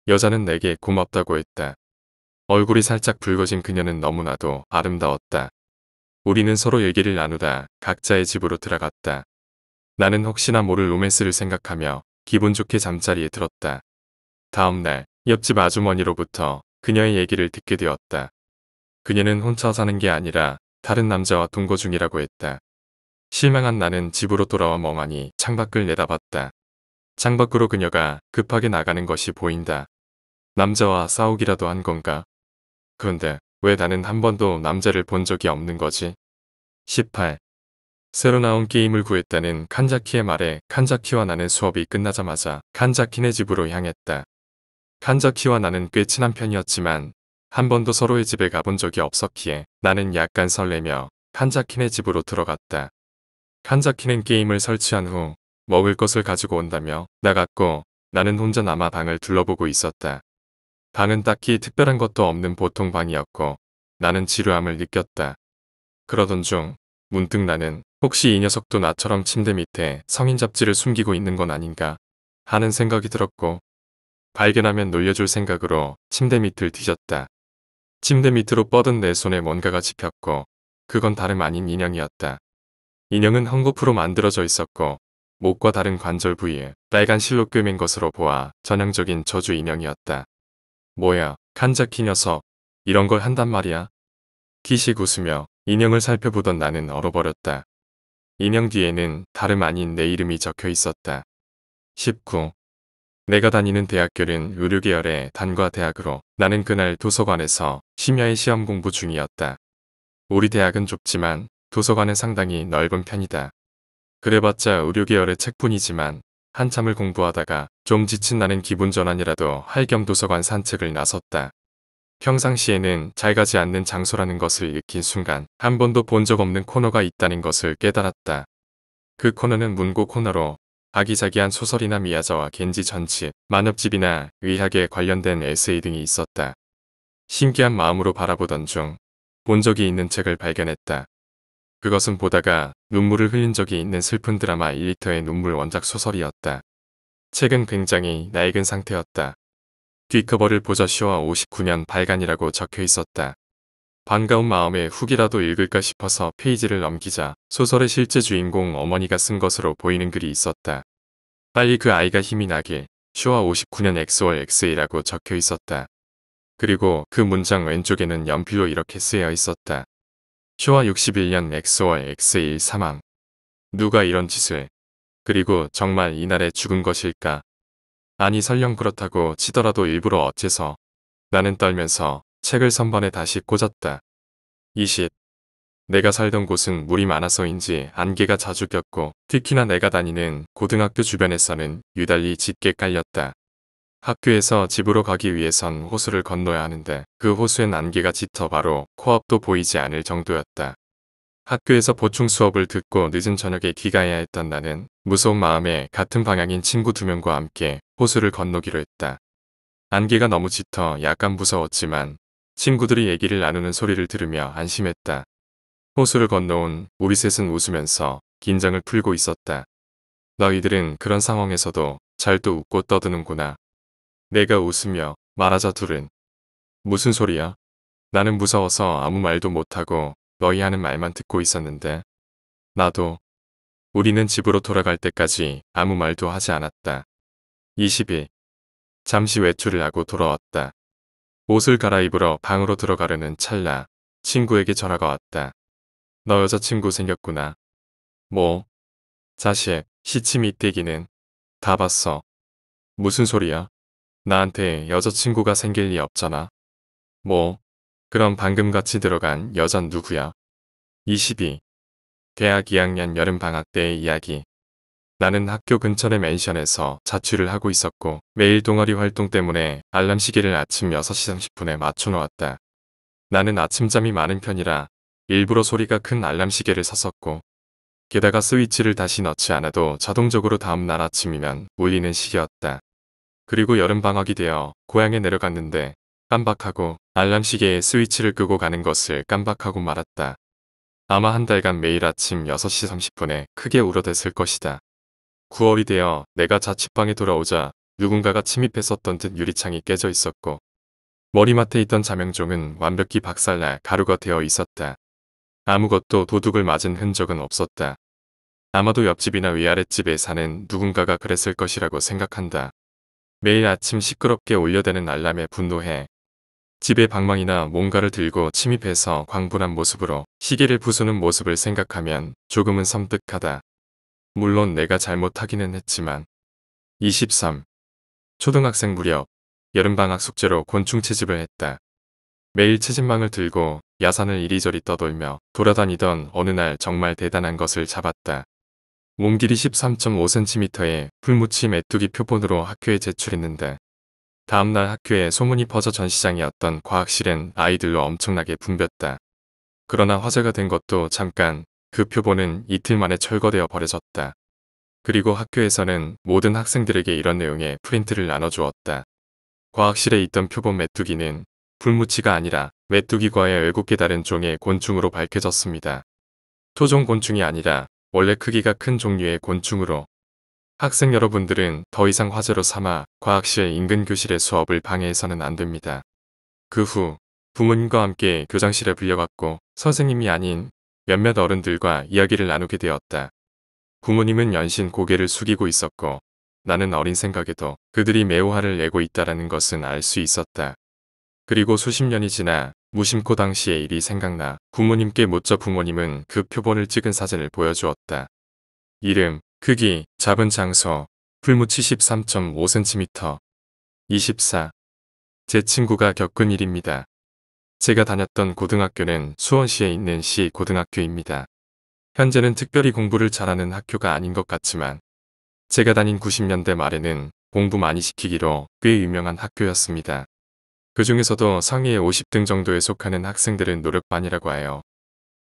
Speaker 1: 여자는 내게 고맙다고 했다. 얼굴이 살짝 붉어진 그녀는 너무나도 아름다웠다. 우리는 서로 얘기를 나누다 각자의 집으로 들어갔다. 나는 혹시나 모를 로맨스를 생각하며 기분 좋게 잠자리에 들었다. 다음날 옆집 아주머니로부터 그녀의 얘기를 듣게 되었다. 그녀는 혼자 사는 게 아니라 다른 남자와 동거 중이라고 했다. 실망한 나는 집으로 돌아와 멍하니 창밖을 내다봤다. 창밖으로 그녀가 급하게 나가는 것이 보인다. 남자와 싸우기라도 한 건가? 그런데 왜 나는 한 번도 남자를 본 적이 없는 거지? 18. 새로 나온 게임을 구했다는 칸자키의 말에 칸자키와 나는 수업이 끝나자마자 칸자키네 집으로 향했다. 칸자키와 나는 꽤 친한 편이었지만 한 번도 서로의 집에 가본 적이 없었기에 나는 약간 설레며 칸자키네 집으로 들어갔다. 칸자키는 게임을 설치한 후 먹을 것을 가지고 온다며 나갔고 나는 혼자 남아 방을 둘러보고 있었다. 방은 딱히 특별한 것도 없는 보통 방이었고 나는 지루함을 느꼈다. 그러던 중 문득 나는 혹시 이 녀석도 나처럼 침대 밑에 성인 잡지를 숨기고 있는 건 아닌가 하는 생각이 들었고 발견하면 놀려줄 생각으로 침대 밑을 뒤졌다. 침대 밑으로 뻗은 내 손에 뭔가가 집혔고 그건 다름 아닌 인형이었다. 인형은 헝겊으로 만들어져 있었고 목과 다른 관절 부위에 빨간 실로 꿰맨 것으로 보아 전형적인 저주 인형이었다. 뭐야, 칸자키 녀석. 이런 걸 한단 말이야? 기식 웃으며 인형을 살펴보던 나는 얼어버렸다. 인형 뒤에는 다름 아닌 내 이름이 적혀 있었다. 19. 내가 다니는 대학교는 의료계열의 단과 대학으로 나는 그날 도서관에서 심야의 시험 공부 중이었다. 우리 대학은 좁지만 도서관은 상당히 넓은 편이다. 그래봤자 의료계열의 책뿐이지만 한참을 공부하다가 좀 지친 나는 기분 전환이라도 할 겸 도서관 산책을 나섰다. 평상시에는 잘 가지 않는 장소라는 것을 익힌 순간 한 번도 본 적 없는 코너가 있다는 것을 깨달았다. 그 코너는 문고 코너로 아기자기한 소설이나 미야자와 겐지 전치, 만업집이나 의학에 관련된 에세이 등이 있었다. 신기한 마음으로 바라보던 중 본 적이 있는 책을 발견했다. 그것은 보다가 눈물을 흘린 적이 있는 슬픈 드라마 1리터의 눈물 원작 소설이었다. 책은 굉장히 낡은 상태였다. 뒤커버를 보자 1와 59년 발간이라고 적혀 있었다. 반가운 마음에 후기라도 읽을까 싶어서 페이지를 넘기자 소설의 실제 주인공 어머니가 쓴 것으로 보이는 글이 있었다. 빨리 그 아이가 힘이 나길 쇼와 59년 XOR XA라고 적혀 있었다. 그리고 그 문장 왼쪽에는 연필로 이렇게 쓰여 있었다. 쇼와 61년 XOR XA 사망. 누가 이런 짓을. 그리고 정말 이날에 죽은 것일까? 아니 설령 그렇다고 치더라도 일부러 어째서 나는 떨면서 책을 선반에 다시 꽂았다. 20. 내가 살던 곳은 물이 많아서인지 안개가 자주 꼈고 특히나 내가 다니는 고등학교 주변에서는 유달리 짙게 깔렸다. 학교에서 집으로 가기 위해선 호수를 건너야 하는데 그 호수엔 안개가 짙어 바로 코앞도 보이지 않을 정도였다. 학교에서 보충 수업을 듣고 늦은 저녁에 귀가해야 했던 나는 무서운 마음에 같은 방향인 친구 두 명과 함께 호수를 건너기로 했다. 안개가 너무 짙어 약간 무서웠지만 친구들이 얘기를 나누는 소리를 들으며 안심했다. 호수를 건너온 우리 셋은 웃으면서 긴장을 풀고 있었다. 너희들은 그런 상황에서도 잘 또 웃고 떠드는구나. 내가 웃으며 말하자 둘은 무슨 소리야? 나는 무서워서 아무 말도 못하고 너희 하는 말만 듣고 있었는데 나도 우리는 집으로 돌아갈 때까지 아무 말도 하지 않았다. 20일 잠시 외출을 하고 돌아왔다. 옷을 갈아입으러 방으로 들어가려는 찰나 친구에게 전화가 왔다. 너 여자친구 생겼구나. 뭐? 자식, 시침 이떼기는 다 봤어. 무슨 소리야? 나한테 여자친구가 생길 리 없잖아. 뭐? 그럼 방금 같이 들어간 여잔 누구야? 22. 대학 2학년 여름방학 때의 이야기. 나는 학교 근처의 맨션에서 자취를 하고 있었고 매일 동아리 활동 때문에 알람 시계를 아침 6시 30분에 맞춰 놓았다. 나는 아침잠이 많은 편이라 일부러 소리가 큰 알람 시계를 샀었고 게다가 스위치를 다시 넣지 않아도 자동적으로 다음날 아침이면 울리는 시계였다. 그리고 여름 방학이 되어 고향에 내려갔는데 깜박하고 알람 시계에 스위치를 끄고 가는 것을 깜박하고 말았다. 아마 한 달간 매일 아침 6시 30분에 크게 울어댔을 것이다. 9월이 되어 내가 자취방에 돌아오자 누군가가 침입했었던 듯 유리창이 깨져 있었고 머리맡에 있던 자명종은 완벽히 박살나 가루가 되어 있었다. 아무것도 도둑을 맞은 흔적은 없었다. 아마도 옆집이나 위아랫집에 사는 누군가가 그랬을 것이라고 생각한다. 매일 아침 시끄럽게 올려대는 알람에 분노해 집에 방망이나 뭔가를 들고 침입해서 광분한 모습으로 시계를 부수는 모습을 생각하면 조금은 섬뜩하다. 물론 내가 잘못하기는 했지만 23. 초등학생 무렵 여름방학 숙제로 곤충 채집을 했다. 매일 채집망을 들고 야산을 이리저리 떠돌며 돌아다니던 어느 날 정말 대단한 것을 잡았다. 몸 길이 13.5cm의 풀무치 메뚜기 표본으로 학교에 제출했는데 다음날 학교에 소문이 퍼져 전시장이었던 과학실엔 아이들로 엄청나게 붐볐다. 그러나 화제가 된 것도 잠깐 그 표본은 이틀 만에 철거되어 버려졌다. 그리고 학교에서는 모든 학생들에게 이런 내용의 프린트를 나눠주었다. 과학실에 있던 표본 메뚜기는 불무치가 아니라 메뚜기과의 외국계 다른 종의 곤충으로 밝혀졌습니다. 토종 곤충이 아니라 원래 크기가 큰 종류의 곤충으로 학생 여러분들은 더 이상 화제로 삼아 과학실 인근 교실의 수업을 방해해서는 안 됩니다. 그 후 부모님과 함께 교장실에 불려갔고 선생님이 아닌 몇몇 어른들과 이야기를 나누게 되었다. 부모님은 연신 고개를 숙이고 있었고 나는 어린 생각에도 그들이 매우 화를 내고 있다라는 것은 알 수 있었다. 그리고 수십 년이 지나 무심코 당시의 일이 생각나 부모님께 묻자 부모님은 그 표본을 찍은 사진을 보여주었다. 이름, 크기, 잡은 장소, 풀무치 13.5cm, 24. 제 친구가 겪은 일입니다. 제가 다녔던 고등학교는 수원시에 있는 시 고등학교입니다. 현재는 특별히 공부를 잘하는 학교가 아닌 것 같지만 제가 다닌 90년대 말에는 공부 많이 시키기로 꽤 유명한 학교였습니다. 그 중에서도 상위의 50등 정도에 속하는 학생들은 노력반이라고 하여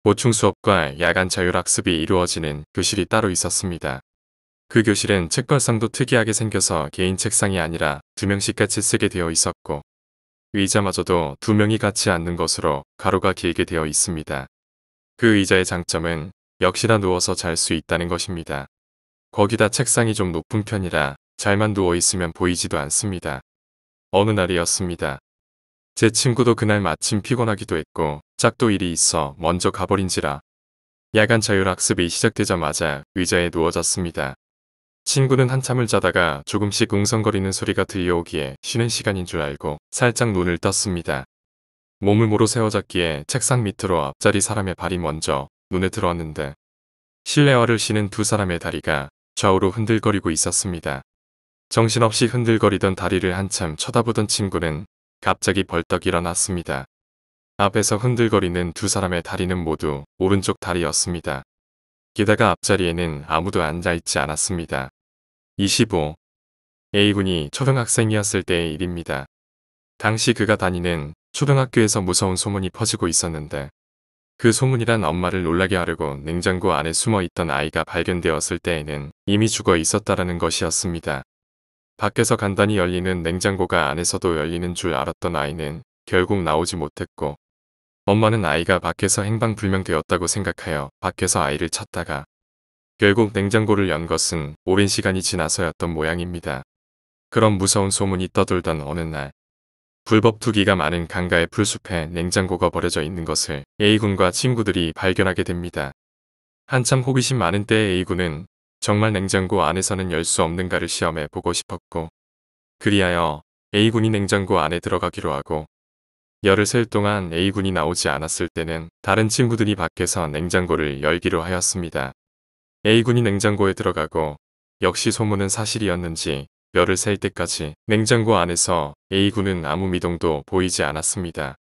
Speaker 1: 보충 수업과 야간 자율학습이 이루어지는 교실이 따로 있었습니다. 그 교실은 책걸상도 특이하게 생겨서 개인 책상이 아니라 두 명씩 같이 쓰게 되어 있었고 의자마저도 두 명이 같이 앉는 것으로 가로가 길게 되어 있습니다. 그 의자의 장점은 역시나 누워서 잘 수 있다는 것입니다. 거기다 책상이 좀 높은 편이라 잘만 누워 있으면 보이지도 않습니다. 어느 날이었습니다. 제 친구도 그날 마침 피곤하기도 했고 짝도 일이 있어 먼저 가버린지라 야간 자율학습이 시작되자마자 의자에 누워 잤습니다. 친구는 한참을 자다가 조금씩 웅성거리는 소리가 들려오기에 쉬는 시간인 줄 알고 살짝 눈을 떴습니다. 몸을 모로 세워잡기에 책상 밑으로 앞자리 사람의 발이 먼저 눈에 들어왔는데 실내화를 신은 두 사람의 다리가 좌우로 흔들거리고 있었습니다. 정신없이 흔들거리던 다리를 한참 쳐다보던 친구는 갑자기 벌떡 일어났습니다. 앞에서 흔들거리는 두 사람의 다리는 모두 오른쪽 다리였습니다. 게다가 앞자리에는 아무도 앉아있지 않았습니다. 25. A군이 초등학생이었을 때의 일입니다. 당시 그가 다니는 초등학교에서 무서운 소문이 퍼지고 있었는데 그 소문이란 엄마를 놀라게 하려고 냉장고 안에 숨어 있던 아이가 발견되었을 때에는 이미 죽어 있었다라는 것이었습니다. 밖에서 간단히 열리는 냉장고가 안에서도 열리는 줄 알았던 아이는 결국 나오지 못했고 엄마는 아이가 밖에서 행방불명되었다고 생각하여 밖에서 아이를 찾다가 결국 냉장고를 연 것은 오랜 시간이 지나서였던 모양입니다. 그런 무서운 소문이 떠돌던 어느 날 불법 투기가 많은 강가의 풀숲에 냉장고가 버려져 있는 것을 A군과 친구들이 발견하게 됩니다. 한참 호기심 많은 때 A군은 정말 냉장고 안에서는 열 수 없는가를 시험해 보고 싶었고 그리하여 A군이 냉장고 안에 들어가기로 하고 열을 셀 동안 A군이 나오지 않았을 때는 다른 친구들이 밖에서 냉장고를 열기로 하였습니다. A군이 냉장고에 들어가고 역시 소문은 사실이었는지 열을 셀 때까지 냉장고 안에서 A군은 아무 미동도 보이지 않았습니다.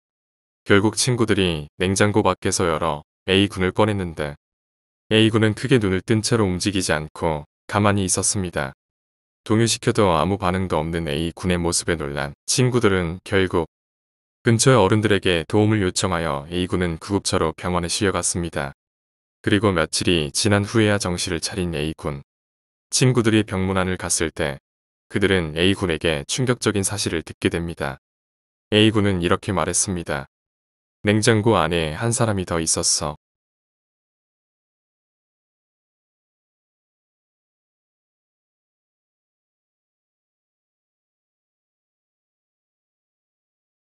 Speaker 1: 결국 친구들이 냉장고 밖에서 열어 A군을 꺼냈는데 A군은 크게 눈을 뜬 채로 움직이지 않고 가만히 있었습니다. 동요시켜도 아무 반응도 없는 A군의 모습에 놀란 친구들은 결국 근처의 어른들에게 도움을 요청하여 A군은 구급차로 병원에 실려갔습니다. 그리고 며칠이 지난 후에야 정신을 차린 A군. 친구들이 병문안을 갔을 때 그들은 A군에게 충격적인 사실을 듣게 됩니다. A군은 이렇게 말했습니다. 냉장고 안에 한 사람이 더 있었어.